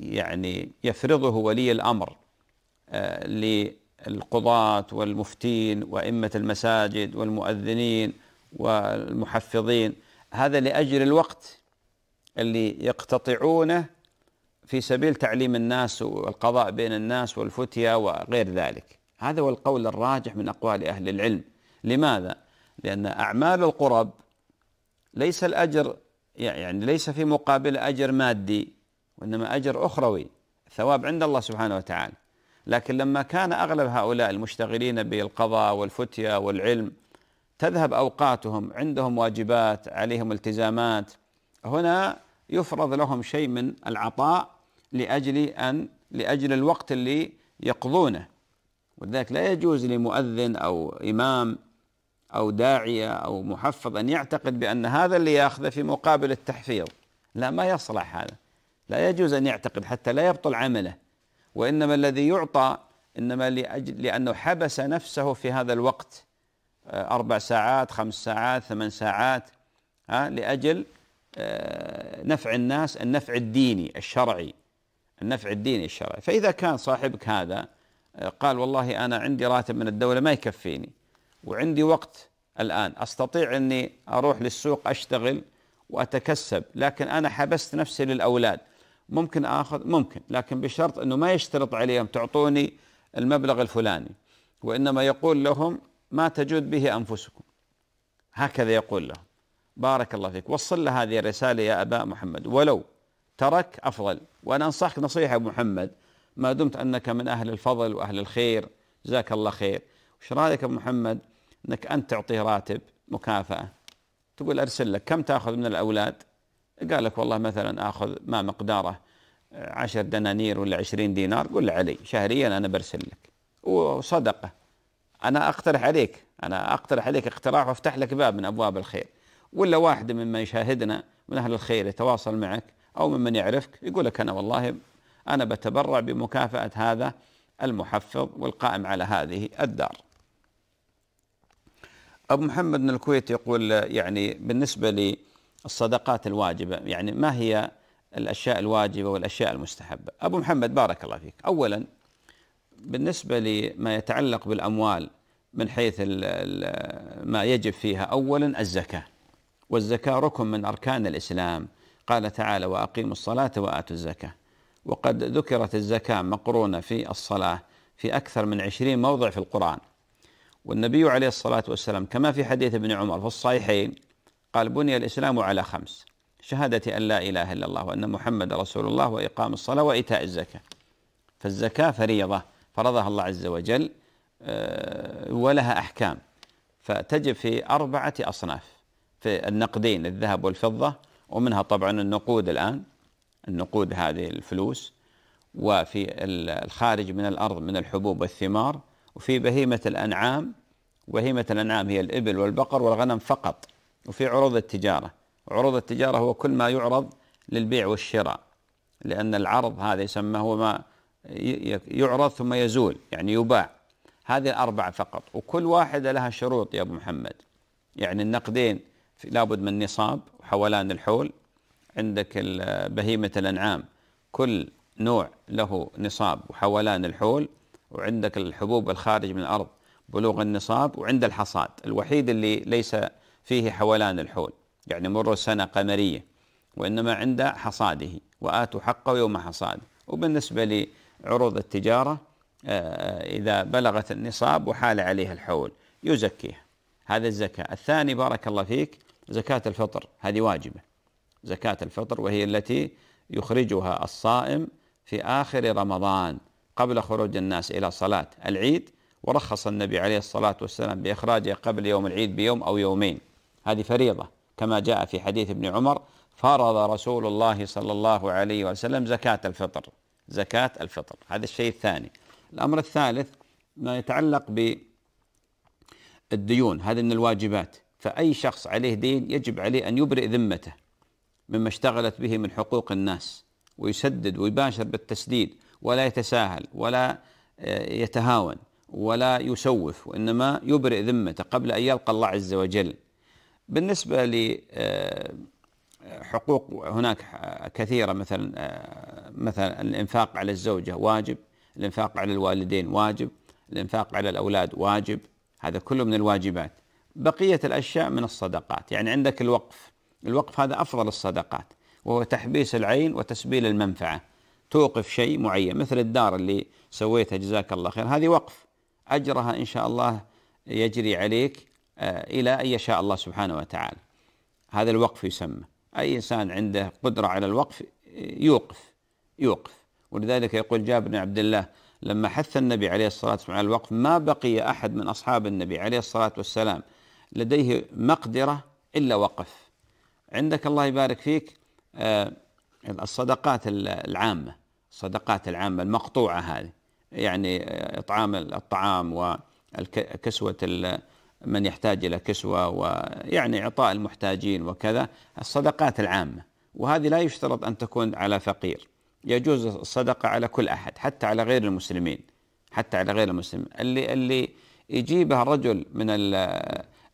يعني يفرضه ولي الأمر آه القضاة والمفتين وأئمة المساجد والمؤذنين والمحفظين هذا لأجل الوقت اللي يقتطعونه في سبيل تعليم الناس والقضاء بين الناس والفتية وغير ذلك هذا هو القول الراجح من أقوال أهل العلم لماذا؟ لأن أعمال القرب ليس الأجر يعني ليس في مقابل أجر مادي وإنما أجر أخروي ثواب عند الله سبحانه وتعالى لكن لما كان أغلب هؤلاء المشتغلين بالقضاء والفتية والعلم تذهب أوقاتهم عندهم واجبات عليهم التزامات هنا يفرض لهم شيء من العطاء لأجل أن لأجل الوقت اللي يقضونه ولذلك لا يجوز لمؤذن أو إمام أو داعية أو محفظ أن يعتقد بأن هذا اللي يأخذه في مقابل التحفيظ لا ما يصلح هذا لا يجوز أن يعتقد حتى لا يبطل عمله وإنما الذي يعطى إنما لأجل لأنه حبس نفسه في هذا الوقت آه، أربع ساعات خمس ساعات ثمان ساعات ها لأجل آه، نفع الناس النفع الديني الشرعي النفع الديني الشرعي فإذا كان صاحبك هذا آه، قال والله أنا عندي راتب من الدولة ما يكفيني وعندي وقت الآن أستطيع أني أروح للسوق أشتغل وأتكسب لكن أنا حبست نفسي للأولاد ممكن اخذ ممكن لكن بشرط انه ما يشترط عليهم تعطوني المبلغ الفلاني وانما يقول لهم ما تجود به انفسكم هكذا يقول له بارك الله فيك وصل له هذه الرساله يا ابا محمد ولو ترك افضل وانا انصحك نصيحه ابو محمد ما دمت انك من اهل الفضل واهل الخير جزاك الله خير وش رايك ابو محمد انك انت تعطيه راتب مكافاه تقول ارسل لك كم تاخذ من الاولاد قال لك والله مثلا آخذ ما مقداره عشر دنانير ولا عشرين دينار قل علي شهريا أنا برسل لك وصدقة أنا أقترح عليك أنا أقترح عليك اقتراح وأفتح لك باب من أبواب الخير ولا واحد ممن يشاهدنا من أهل الخير يتواصل معك أو ممن يعرفك يقول لك أنا والله أنا بتبرع بمكافأة هذا المحفظ والقائم على هذه الدار أبو محمد من الكويت يقول يعني بالنسبة لي الصدقات الواجبة يعني ما هي الأشياء الواجبة والأشياء المستحبة أبو محمد بارك الله فيك أولا بالنسبة لما يتعلق بالأموال من حيث ما يجب فيها أولا الزكاة والزكاة ركن من أركان الإسلام قال تعالى وأقيموا الصلاة وآتوا الزكاة وقد ذكرت الزكاة مقرونة في الصلاة في أكثر من عشرين موضع في القرآن والنبي عليه الصلاة والسلام كما في حديث ابن عمر في الصحيحين قال بني الإسلام على خمس شهادة أن لا إله إلا الله وأن محمد رسول الله وإقام الصلاة وإيتاء الزكاة فالزكاة فريضة فرضها الله عز وجل آه، ولها أحكام فتجب في أربعة أصناف في النقدين الذهب والفضة ومنها طبعا النقود الآن النقود هذه الفلوس وفي الخارج من الأرض من الحبوب والثمار وفي بهيمة الأنعام بهيمة الأنعام هي الإبل والبقر والغنم فقط وفي عروض التجارة عروض التجارة هو كل ما يعرض للبيع والشراء لأن العرض هذا يسمى هو ما يعرض ثم يزول يعني يباع هذه الأربعة فقط وكل واحدة لها شروط يا أبو محمد يعني النقدين لابد من نصاب وحولان الحول عندك بهيمة الأنعام كل نوع له نصاب وحولان الحول وعندك الحبوب الخارج من الأرض بلوغ النصاب وعند الحصاد الوحيد اللي ليس فيه حولان الحول يعني مر سنة قمرية وإنما عند حصاده وآتوا حقه يوم حصاده وبالنسبة لعروض التجارة آه، آه، إذا بلغت النصاب وحال عليها الحول يزكيها هذا الزكاة الثاني بارك الله فيك زكاة الفطر هذه واجبة زكاة الفطر وهي التي يخرجها الصائم في آخر رمضان قبل خروج الناس إلى صلاة العيد ورخص النبي عليه الصلاة والسلام بإخراجها قبل يوم العيد بيوم أو يومين هذه فريضة كما جاء في حديث ابن عمر فرض رسول الله صلى الله عليه وسلم زكاة الفطر زكاة الفطر هذا الشيء الثاني الأمر الثالث ما يتعلق بالديون هذه من الواجبات فأي شخص عليه دين يجب عليه أن يبرئ ذمته مما اشتغلت به من حقوق الناس ويسدد ويباشر بالتسديد ولا يتساهل ولا آه، يتهاون ولا يسوف وإنما يبرئ ذمته قبل أن يلقى الله عز وجل بالنسبة لحقوق آه، هناك كثيرة مثلا آه، مثلا الإنفاق على الزوجة واجب الإنفاق على الوالدين واجب الإنفاق على الأولاد واجب هذا كله من الواجبات بقية الأشياء من الصدقات يعني عندك الوقف الوقف هذا أفضل الصدقات وهو تحبيس العين وتسبيل المنفعة توقف شيء معين مثل الدار اللي سويتها جزاك الله خير هذه وقف أجرها إن شاء الله يجري عليك آه، إلى أن يشاء الله سبحانه وتعالى هذا الوقف يسمى أي إنسان عنده قدرة على الوقف يوقف يوقف ولذلك يقول جابر بن عبد الله لما حث النبي عليه الصلاة والسلام على الوقف ما بقي أحد من أصحاب النبي عليه الصلاة والسلام لديه مقدرة إلا وقف عندك الله يبارك فيك آه، الصدقات العامة الصدقات العامة المقطوعة هذه يعني آه، إطعام الطعام وكسوة من يحتاج إلى كسوة ويعني إعطاء المحتاجين وكذا الصدقات العامة وهذه لا يشترط أن تكون على فقير يجوز الصدقة على كل أحد حتى على غير المسلمين حتى على غير المسلمين اللي اللي يجيبها رجل من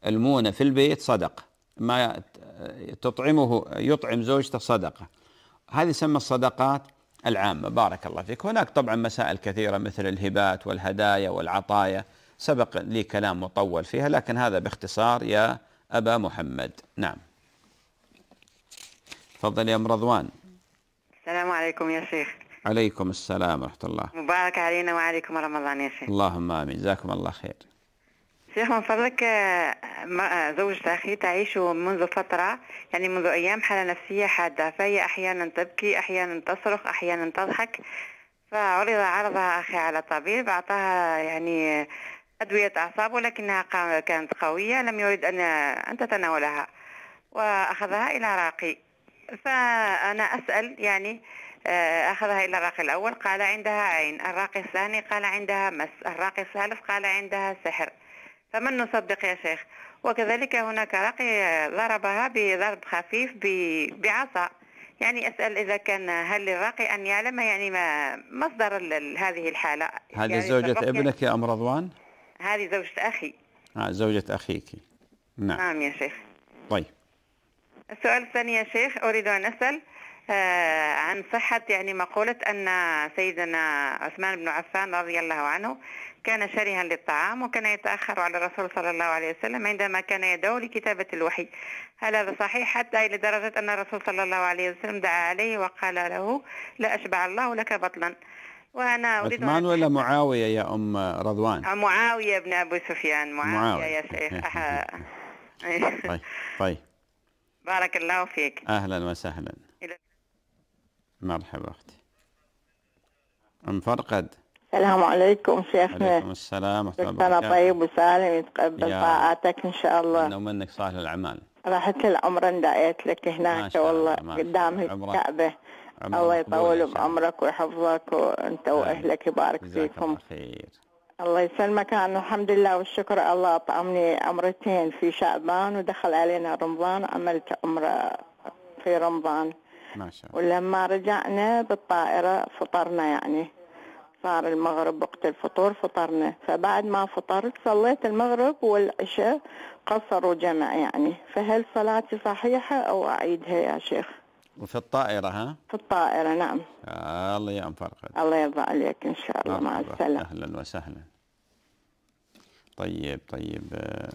المونة في البيت صدقة ما تطعمه يطعم زوجته صدقة هذه تسمى الصدقات العامة بارك الله فيك هناك طبعا مسائل كثيرة مثل الهبات والهدايا والعطايا سبق لي كلام مطول فيها لكن هذا باختصار يا أبا محمد نعم تفضل يا أم رضوان السلام عليكم يا شيخ عليكم السلام ورحمة الله مبارك علينا وعليكم رمضان يا شيخ اللهم آمين جزاكم الله خير شيخ من فضلك آه، آه، زوجة أخي تعيش منذ فترة يعني منذ أيام حالة نفسية حادة فهي أحيانا تبكي أحيانا تصرخ أحيانا تضحك فعرض عرضها أخي على طبيب أعطاها يعني أدوية أعصاب ولكنها كانت قوية لم يرد أن أن تتناولها وأخذها إلى راقي فأنا أسأل يعني آه، أخذها إلى الراقي الأول قال عندها عين الراقي الثاني قال عندها مس الراقي الثالث قال عندها سحر فمن نصدق يا شيخ وكذلك هناك راقي ضربها بضرب خفيف بعصا يعني أسأل إذا كان هل للراقي أن يعلم يعني ما مصدر هذه الحالة هذه يعني زوجة ابنك يا أم رضوان؟ هذه زوجة أخي آه زوجة أخيك نعم نعم يا شيخ طيب السؤال الثاني يا شيخ أريد أن أسأل آه عن صحة يعني مقولة أن سيدنا عثمان بن عفان رضي الله عنه كان شرها للطعام وكان يتأخر على الرسول صلى الله عليه وسلم عندما كان يدعو لكتابة الوحي هل هذا صحيح حتى إلى درجة أن الرسول صلى الله عليه وسلم دعا عليه وقال له لا أشبع الله لك بطلا وأنا أريد عثمان ولا معاوية يا أم رضوان؟ آه، معاوية بن أبو سفيان معاوية, معاوية. يا شيخ طيب طيب بارك الله فيك أهلا وسهلا مرحبا أختي أم فرقد السلام عليكم شيخنا وعليكم السلام ورحمة الله وبركاته طيب وسالم يتقبل طاعاتك إن شاء الله أنا ومنك صالح الأعمال رحت العمرة اندعيت لك هناك والله قدام الكعبة الله يطول بعمرك ويحفظك وانت واهلك يبارك فيكم خير الله يسلمك انا الحمد لله والشكر الله اطعمني عمرتين في شعبان ودخل علينا رمضان عملت عمره في رمضان ما شاء الله ولما رجعنا بالطائره فطرنا يعني صار المغرب وقت الفطور فطرنا فبعد ما فطرت صليت المغرب والعشاء قصروا جمع يعني فهل صلاتي صحيحة أو أعيدها يا شيخ وفي الطائرة ها؟ في الطائرة نعم آه الله ينفر الله يرضى عليك إن شاء الله مع السلامة أهلا وسهلا طيب طيب آه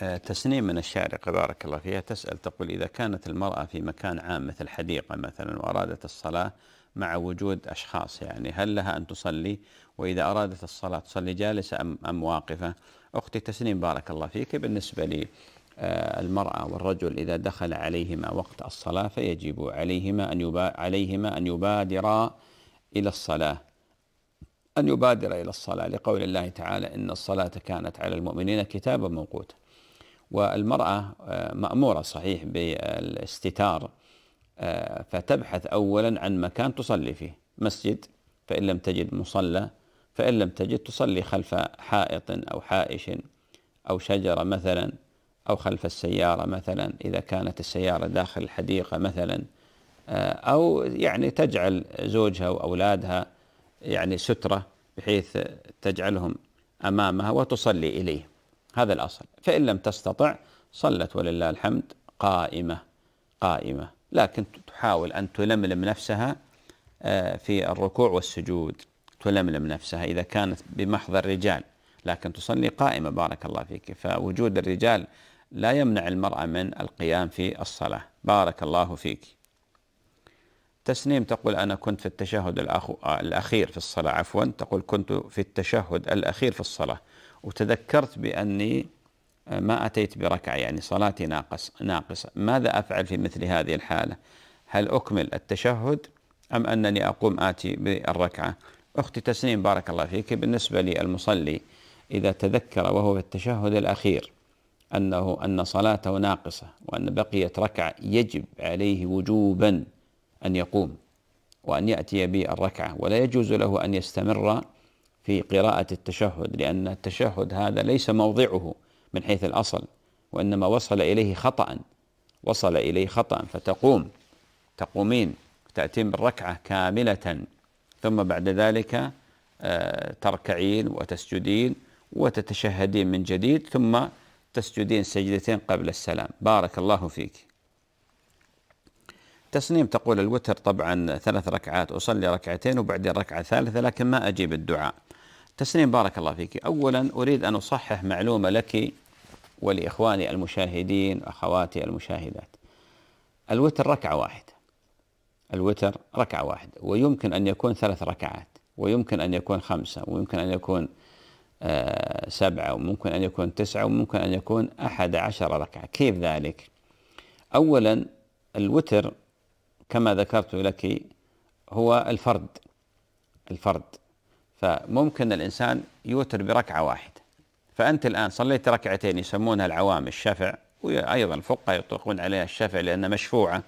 آه تسنيم من الشارقة بارك الله فيها تسأل تقول إذا كانت المرأة في مكان عام مثل حديقة مثلا وأرادت الصلاة مع وجود أشخاص يعني هل لها أن تصلي وإذا أرادت الصلاة تصلي جالسة أم, أم واقفة أختي تسنيم بارك الله فيك بالنسبة لي آه، المرأة والرجل إذا دخل عليهما وقت الصلاة فيجب عليهما أن عليهما أن يبادرا إلى الصلاة أن يبادر إلى الصلاة لقول الله تعالى إن الصلاة كانت على المؤمنين كتابا موقوتا والمرأة آه، مأمورة صحيح بالاستتار آه، فتبحث أولا عن مكان تصلي فيه مسجد فإن لم تجد مصلى فإن لم تجد تصلي خلف حائط أو حائش أو شجرة مثلا أو خلف السيارة مثلا إذا كانت السيارة داخل الحديقة مثلا آه، أو يعني تجعل زوجها وأولادها يعني سترة بحيث تجعلهم أمامها وتصلي إليه هذا الأصل فإن لم تستطع صلت ولله الحمد قائمة قائمة لكن تحاول أن تلملم نفسها آه، في الركوع والسجود تلملم نفسها إذا كانت بمحض الرجال لكن تصلي قائمة بارك الله فيك فوجود الرجال لا يمنع المرأة من القيام في الصلاة بارك الله فيك تسنيم تقول أنا كنت في التشهد آه، الأخير في الصلاة عفوا تقول كنت في التشهد الأخير في الصلاة وتذكرت بأني آه، ما أتيت بركعة يعني صلاتي ناقص ناقصة ماذا أفعل في مثل هذه الحالة هل أكمل التشهد أم أنني أقوم آتي بالركعة أختي تسنيم بارك الله فيك بالنسبة للمصلي إذا تذكر وهو في التشهد الأخير أنه أن صلاته ناقصة وأن بقيت ركعة يجب عليه وجوبا أن يقوم وأن يأتي بالركعة ولا يجوز له أن يستمر في قراءة التشهد لأن التشهد هذا ليس موضعه من حيث الأصل وإنما وصل إليه خطأ وصل إليه خطأ فتقوم تقومين تأتين بالركعة كاملة ثم بعد ذلك آه، تركعين وتسجدين وتتشهدين من جديد ثم تسجدين سجدتين قبل السلام بارك الله فيك تصنيم تقول الوتر طبعا ثلاث ركعات أصلي ركعتين وبعدين ركعة ثالثة لكن ما أجيب الدعاء تسنيم بارك الله فيك أولا أريد أن أصحح معلومة لك ولإخواني المشاهدين وأخواتي المشاهدات الوتر ركعة واحدة الوتر ركعة واحدة ويمكن أن يكون ثلاث ركعات ويمكن أن يكون خمسة ويمكن أن يكون آه، سبعة وممكن أن يكون تسعة وممكن أن يكون أحد عشر ركعة كيف ذلك؟ أولا الوتر كما ذكرت لك هو الفرد الفرد فممكن الإنسان يوتر بركعة واحدة فأنت الآن صليت ركعتين يسمونها العوام الشفع وأيضا الفقهاء يطلقون عليها الشفع لأنها مشفوعة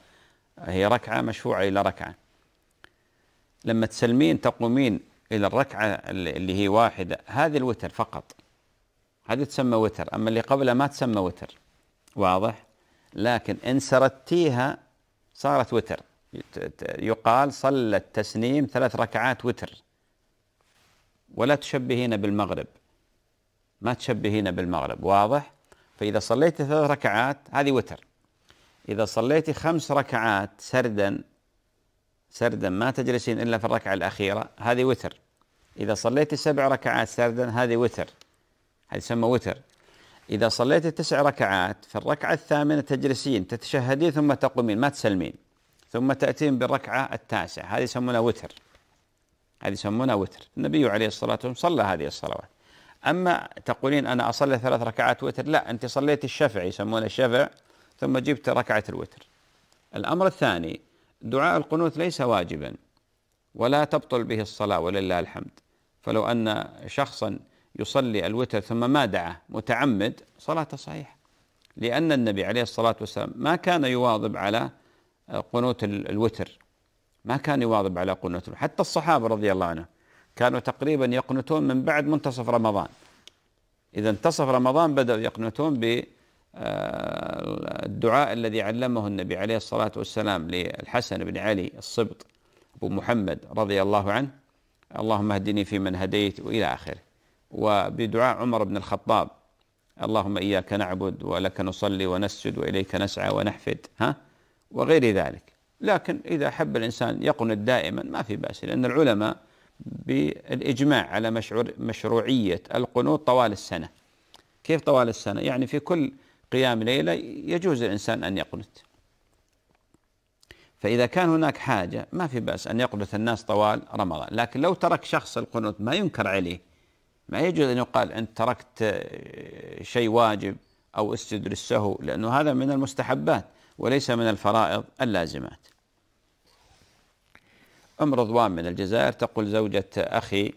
هي ركعة مشفوعة إلى ركعة لما تسلمين تقومين الى الركعه اللي هي واحده هذه الوتر فقط هذه تسمى وتر اما اللي قبلها ما تسمى وتر واضح لكن ان سردتيها صارت وتر يقال صلى التسنيم ثلاث ركعات وتر ولا تشبهين بالمغرب ما تشبهين بالمغرب واضح فإذا صليت ثلاث ركعات هذه وتر إذا صليت خمس ركعات سردا سردا ما تجلسين إلا في الركعة الأخيرة هذه وتر إذا صليت سبع ركعات سردا هذه وتر هذه يسمى وتر إذا صليت تسع ركعات في الركعة الثامنة تجلسين تتشهدين ثم تقومين ما تسلمين ثم تأتين بالركعة التاسعة هذه يسمونها وتر هذه يسمونها وتر النبي عليه الصلاة والسلام صلى هذه الصلوات أما تقولين أنا أصلي ثلاث ركعات وتر لا أنت صليت الشفع يسمونه الشفع ثم جبت ركعة الوتر الأمر الثاني دعاء القنوت ليس واجبا ولا تبطل به الصلاة ولله الحمد فلو أن شخصا يصلي الوتر ثم ما دعا متعمد صلاته صحيحة لأن النبي عليه الصلاة والسلام ما كان يواظب على آه، قنوت الوتر ما كان يواظب على قنوت الوتر حتى الصحابة رضي الله عنهم كانوا تقريبا يقنتون من بعد منتصف رمضان إذا انتصف رمضان بدأوا يقنتون ب آه، الدعاء الذي علمه النبي عليه الصلاة والسلام للحسن بن علي الصبط أبو محمد رضي الله عنه اللهم اهدني فيمن هديت والى اخره وبدعاء عمر بن الخطاب اللهم اياك نعبد ولك نصلي ونسجد واليك نسعى ونحفد ها وغير ذلك لكن اذا حب الانسان يقنط دائما ما في باس لان العلماء بالاجماع على مشروعيه القنوط طوال السنه كيف طوال السنه؟ يعني في كل قيام ليله يجوز الانسان ان يقنط فإذا كان هناك حاجة ما في بأس أن يقنت الناس طوال رمضان لكن لو ترك شخص القنوت ما ينكر عليه ما يجوز أن يقال أنت تركت آه، شيء واجب أو اسجد للسهو لأنه هذا من المستحبات وليس من الفرائض اللازمات أم رضوان من الجزائر تقول زوجة أخي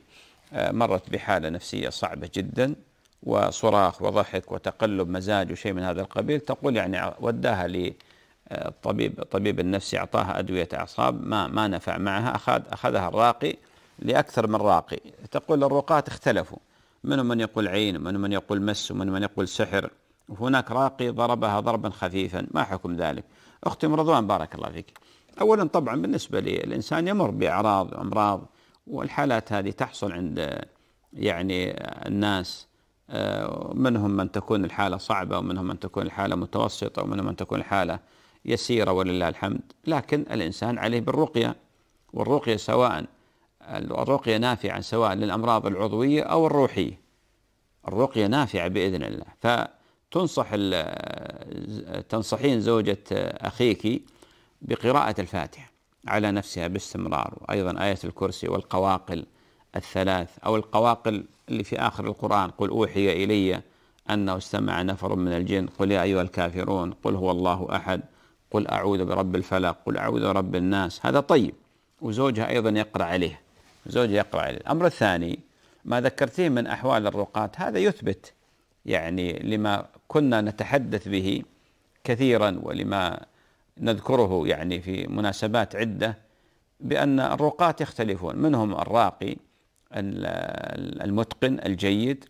آه، مرت بحالة نفسية صعبة جدا وصراخ وضحك وتقلب مزاج وشيء من هذا القبيل تقول يعني وداها لي الطبيب الطبيب النفسي اعطاها ادويه اعصاب ما ما نفع معها اخذ اخذها الراقي لاكثر من راقي تقول الرقاة اختلفوا منهم من يقول عين ومنهم من يقول مس ومنهم من يقول سحر وهناك راقي ضربها ضربا خفيفا ما حكم ذلك اختي رضوان بارك الله فيك اولا طبعا بالنسبه للانسان يمر باعراض امراض والحالات هذه تحصل عند يعني الناس آه، منهم من تكون الحاله صعبه ومنهم من تكون الحاله متوسطه ومنهم من تكون الحاله يسيرة ولله الحمد لكن الإنسان عليه بالرقية والرقية سواء الرقية نافعة سواء للأمراض العضوية أو الروحية الرقية نافعة بإذن الله فتنصح تنصحين زوجة أخيك بقراءة الفاتحة على نفسها باستمرار وأيضا آية الكرسي والقواقل الثلاث أو القواقل اللي في آخر القرآن قل أوحي إلي أنه استمع نفر من الجن قل يا أيها الكافرون قل هو الله أحد قل أعوذ برب الفلق قل أعوذ برب الناس هذا طيب وزوجها أيضا يقرأ عليه زوجها يقرأ عليه الأمر الثاني ما ذكرتيه من أحوال الرقاة هذا يثبت يعني لما كنا نتحدث به كثيرا ولما نذكره يعني في مناسبات عدة بأن الرقاة يختلفون منهم الراقي المتقن الجيد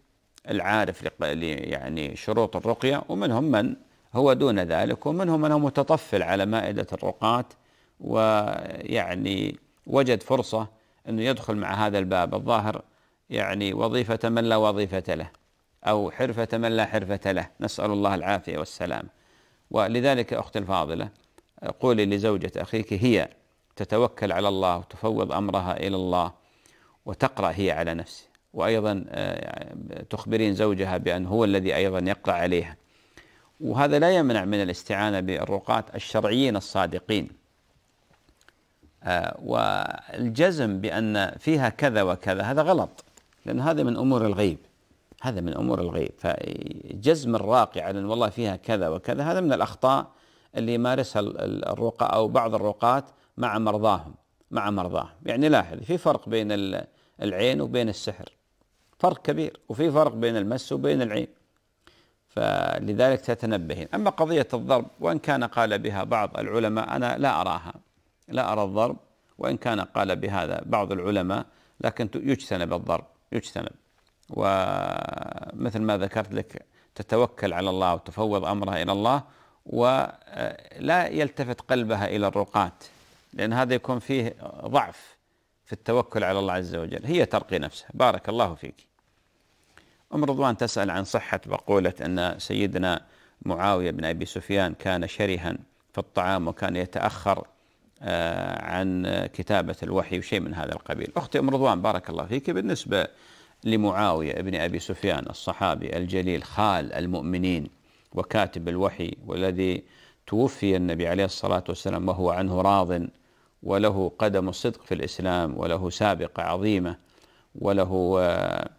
العارف يعني شروط الرقية ومنهم من هو دون ذلك ومنهم من هو متطفل على مائدة الرقاة ويعني وجد فرصة أنه يدخل مع هذا الباب الظاهر يعني وظيفة من لا وظيفة له أو حرفة من لا حرفة له نسأل الله العافية والسلامة ولذلك أختي الفاضلة قولي لزوجة أخيك هي تتوكل على الله وتفوض أمرها إلى الله وتقرأ هي على نفسه وأيضا آه، تخبرين زوجها بأن هو الذي أيضا يقرأ عليها وهذا لا يمنع من الاستعانة بالرقاة الشرعيين الصادقين آه، والجزم بأن فيها كذا وكذا هذا غلط لأن هذا من أمور الغيب هذا من أمور الغيب فجزم الراقي على أن والله فيها كذا وكذا هذا من الأخطاء اللي يمارسها الرقاة أو بعض الرقاة مع مرضاهم مع مرضاهم يعني لاحظ في فرق بين العين وبين السحر فرق كبير وفي فرق بين المس وبين العين فلذلك تتنبهين أما قضية الضرب وإن كان قال بها بعض العلماء أنا لا أراها لا أرى الضرب وإن كان قال بهذا بعض العلماء لكن يجتنب الضرب يجتنب ومثل ما ذكرت لك تتوكل على الله وتفوض أمرها إلى الله ولا يلتفت قلبها إلى الرقات لأن هذا يكون فيه ضعف في التوكل على الله عز وجل هي ترقي نفسها بارك الله فيك أم رضوان تسأل عن صحة مقولة أن سيدنا معاوية بن أبي سفيان كان شرها في الطعام وكان يتأخر آه، عن كتابة الوحي وشيء من هذا القبيل أختي أم رضوان بارك الله فيك بالنسبة لمعاوية بن أبي سفيان الصحابي الجليل خال المؤمنين وكاتب الوحي والذي توفي النبي عليه الصلاة والسلام وهو عنه راض وله قدم الصدق في الإسلام وله سابقة عظيمة وله آه،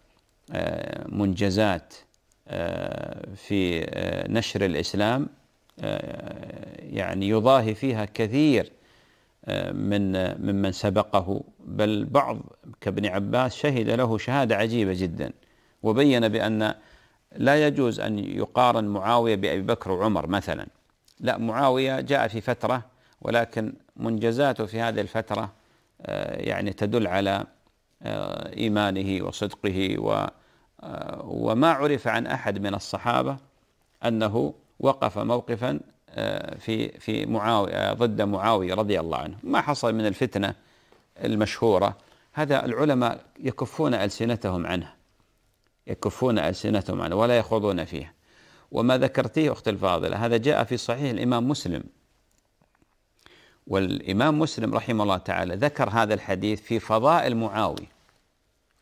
آه، منجزات آه، في آه، نشر الإسلام يعني يضاهي فيها كثير من ممن سبقه بل بعض كابن عباس شهد له شهادة عجيبة جدا وبين بأن لا يجوز أن يقارن معاوية بأبي بكر وعمر مثلا لا معاوية جاء في فترة ولكن منجزاته في هذه الفترة يعني تدل على إيمانه وصدقه و آه، وما عرف عن أحد من الصحابة أنه وقف موقفا آه، في في معاوية آه، ضد معاوية رضي الله عنه ما حصل من الفتنة المشهورة هذا العلماء يكفون ألسنتهم عنه يكفون ألسنتهم عنه ولا يخوضون فيه وما ذكرتيه أخت الفاضلة هذا جاء في صحيح الإمام مسلم والإمام مسلم رحمه الله تعالى ذكر هذا الحديث في فضائل معاوية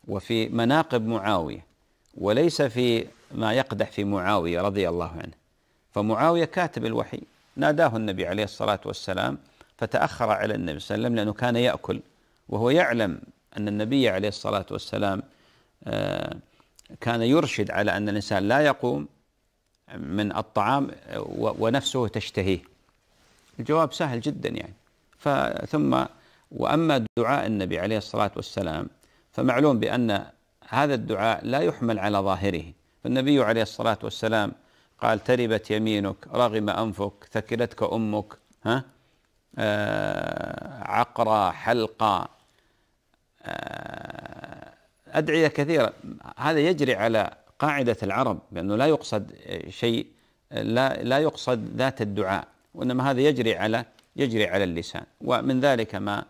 وفي مناقب معاوية وليس في ما يقدح في معاوية رضي الله عنه فمعاوية كاتب الوحي ناداه النبي عليه الصلاة والسلام فتأخر على النبي صلى الله عليه وسلم لأنه كان يأكل وهو يعلم أن النبي عليه الصلاة والسلام آه، كان يرشد على أن الإنسان لا يقوم من الطعام آه، ونفسه تشتهيه الجواب سهل جدا يعني فثم وأما دعاء النبي عليه الصلاة والسلام فمعلوم بأن هذا الدعاء لا يحمل على ظاهره فالنبي عليه الصلاة والسلام قال تربت يمينك رغم أنفك ثكلتك أمك ها آه عقرى حلقى آه أدعية كثيرة هذا يجري على قاعدة العرب بأنه لا يقصد شيء لا لا يقصد ذات الدعاء وإنما هذا يجري على يجري على اللسان ومن ذلك ما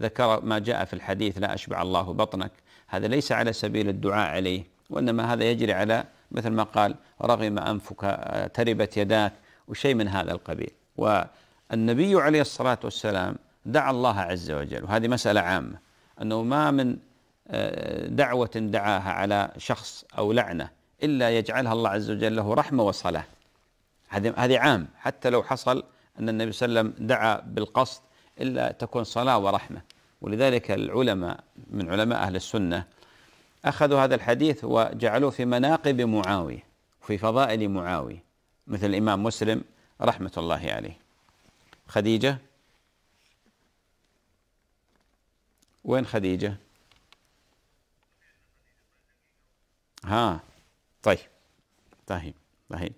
ذكر ما جاء في الحديث لا أشبع الله بطنك هذا ليس على سبيل الدعاء عليه وإنما هذا يجري على مثل ما قال رغم أنفك آه، تربت يداك وشيء من هذا القبيل والنبي عليه الصلاة والسلام دعا الله عز وجل وهذه مسألة عامة أنه ما من آه، دعوة دعاها على شخص أو لعنة إلا يجعلها الله عز وجل له رحمة وصلاة هذه هذه عام حتى لو حصل أن النبي صلى الله عليه وسلم دعا بالقصد إلا تكون صلاة ورحمة ولذلك العلماء من علماء أهل السنة أخذوا هذا الحديث وجعلوه في مناقب معاوية في فضائل معاوية مثل الإمام مسلم رحمة الله عليه خديجة وين خديجة ها طيب طيب طيب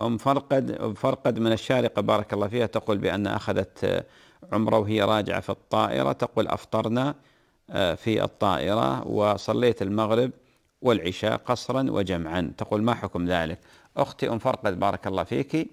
أم فرقد أم فرقد من الشارقة بارك الله فيها تقول بأن أخذت عمرة وهي راجعة في الطائرة تقول أفطرنا آه، في الطائرة وصليت المغرب والعشاء قصرا وجمعا تقول ما حكم ذلك أختي أم فرقد بارك الله فيك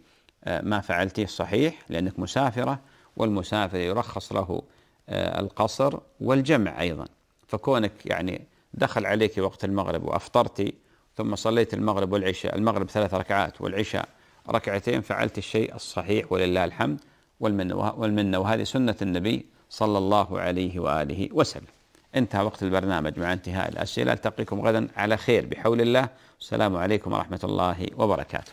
آه، ما فعلتيه صحيح لأنك مسافرة والمسافر يرخص له آه، القصر والجمع أيضا فكونك يعني دخل عليك وقت المغرب وأفطرتي ثم صليت المغرب والعشاء المغرب ثلاث ركعات والعشاء ركعتين فعلت الشيء الصحيح ولله الحمد والمنة والمنة وهذه سنة النبي صلى الله عليه وآله وسلم انتهى وقت البرنامج مع انتهاء الأسئلة ألتقيكم غدا على خير بحول الله والسلام عليكم ورحمة الله وبركاته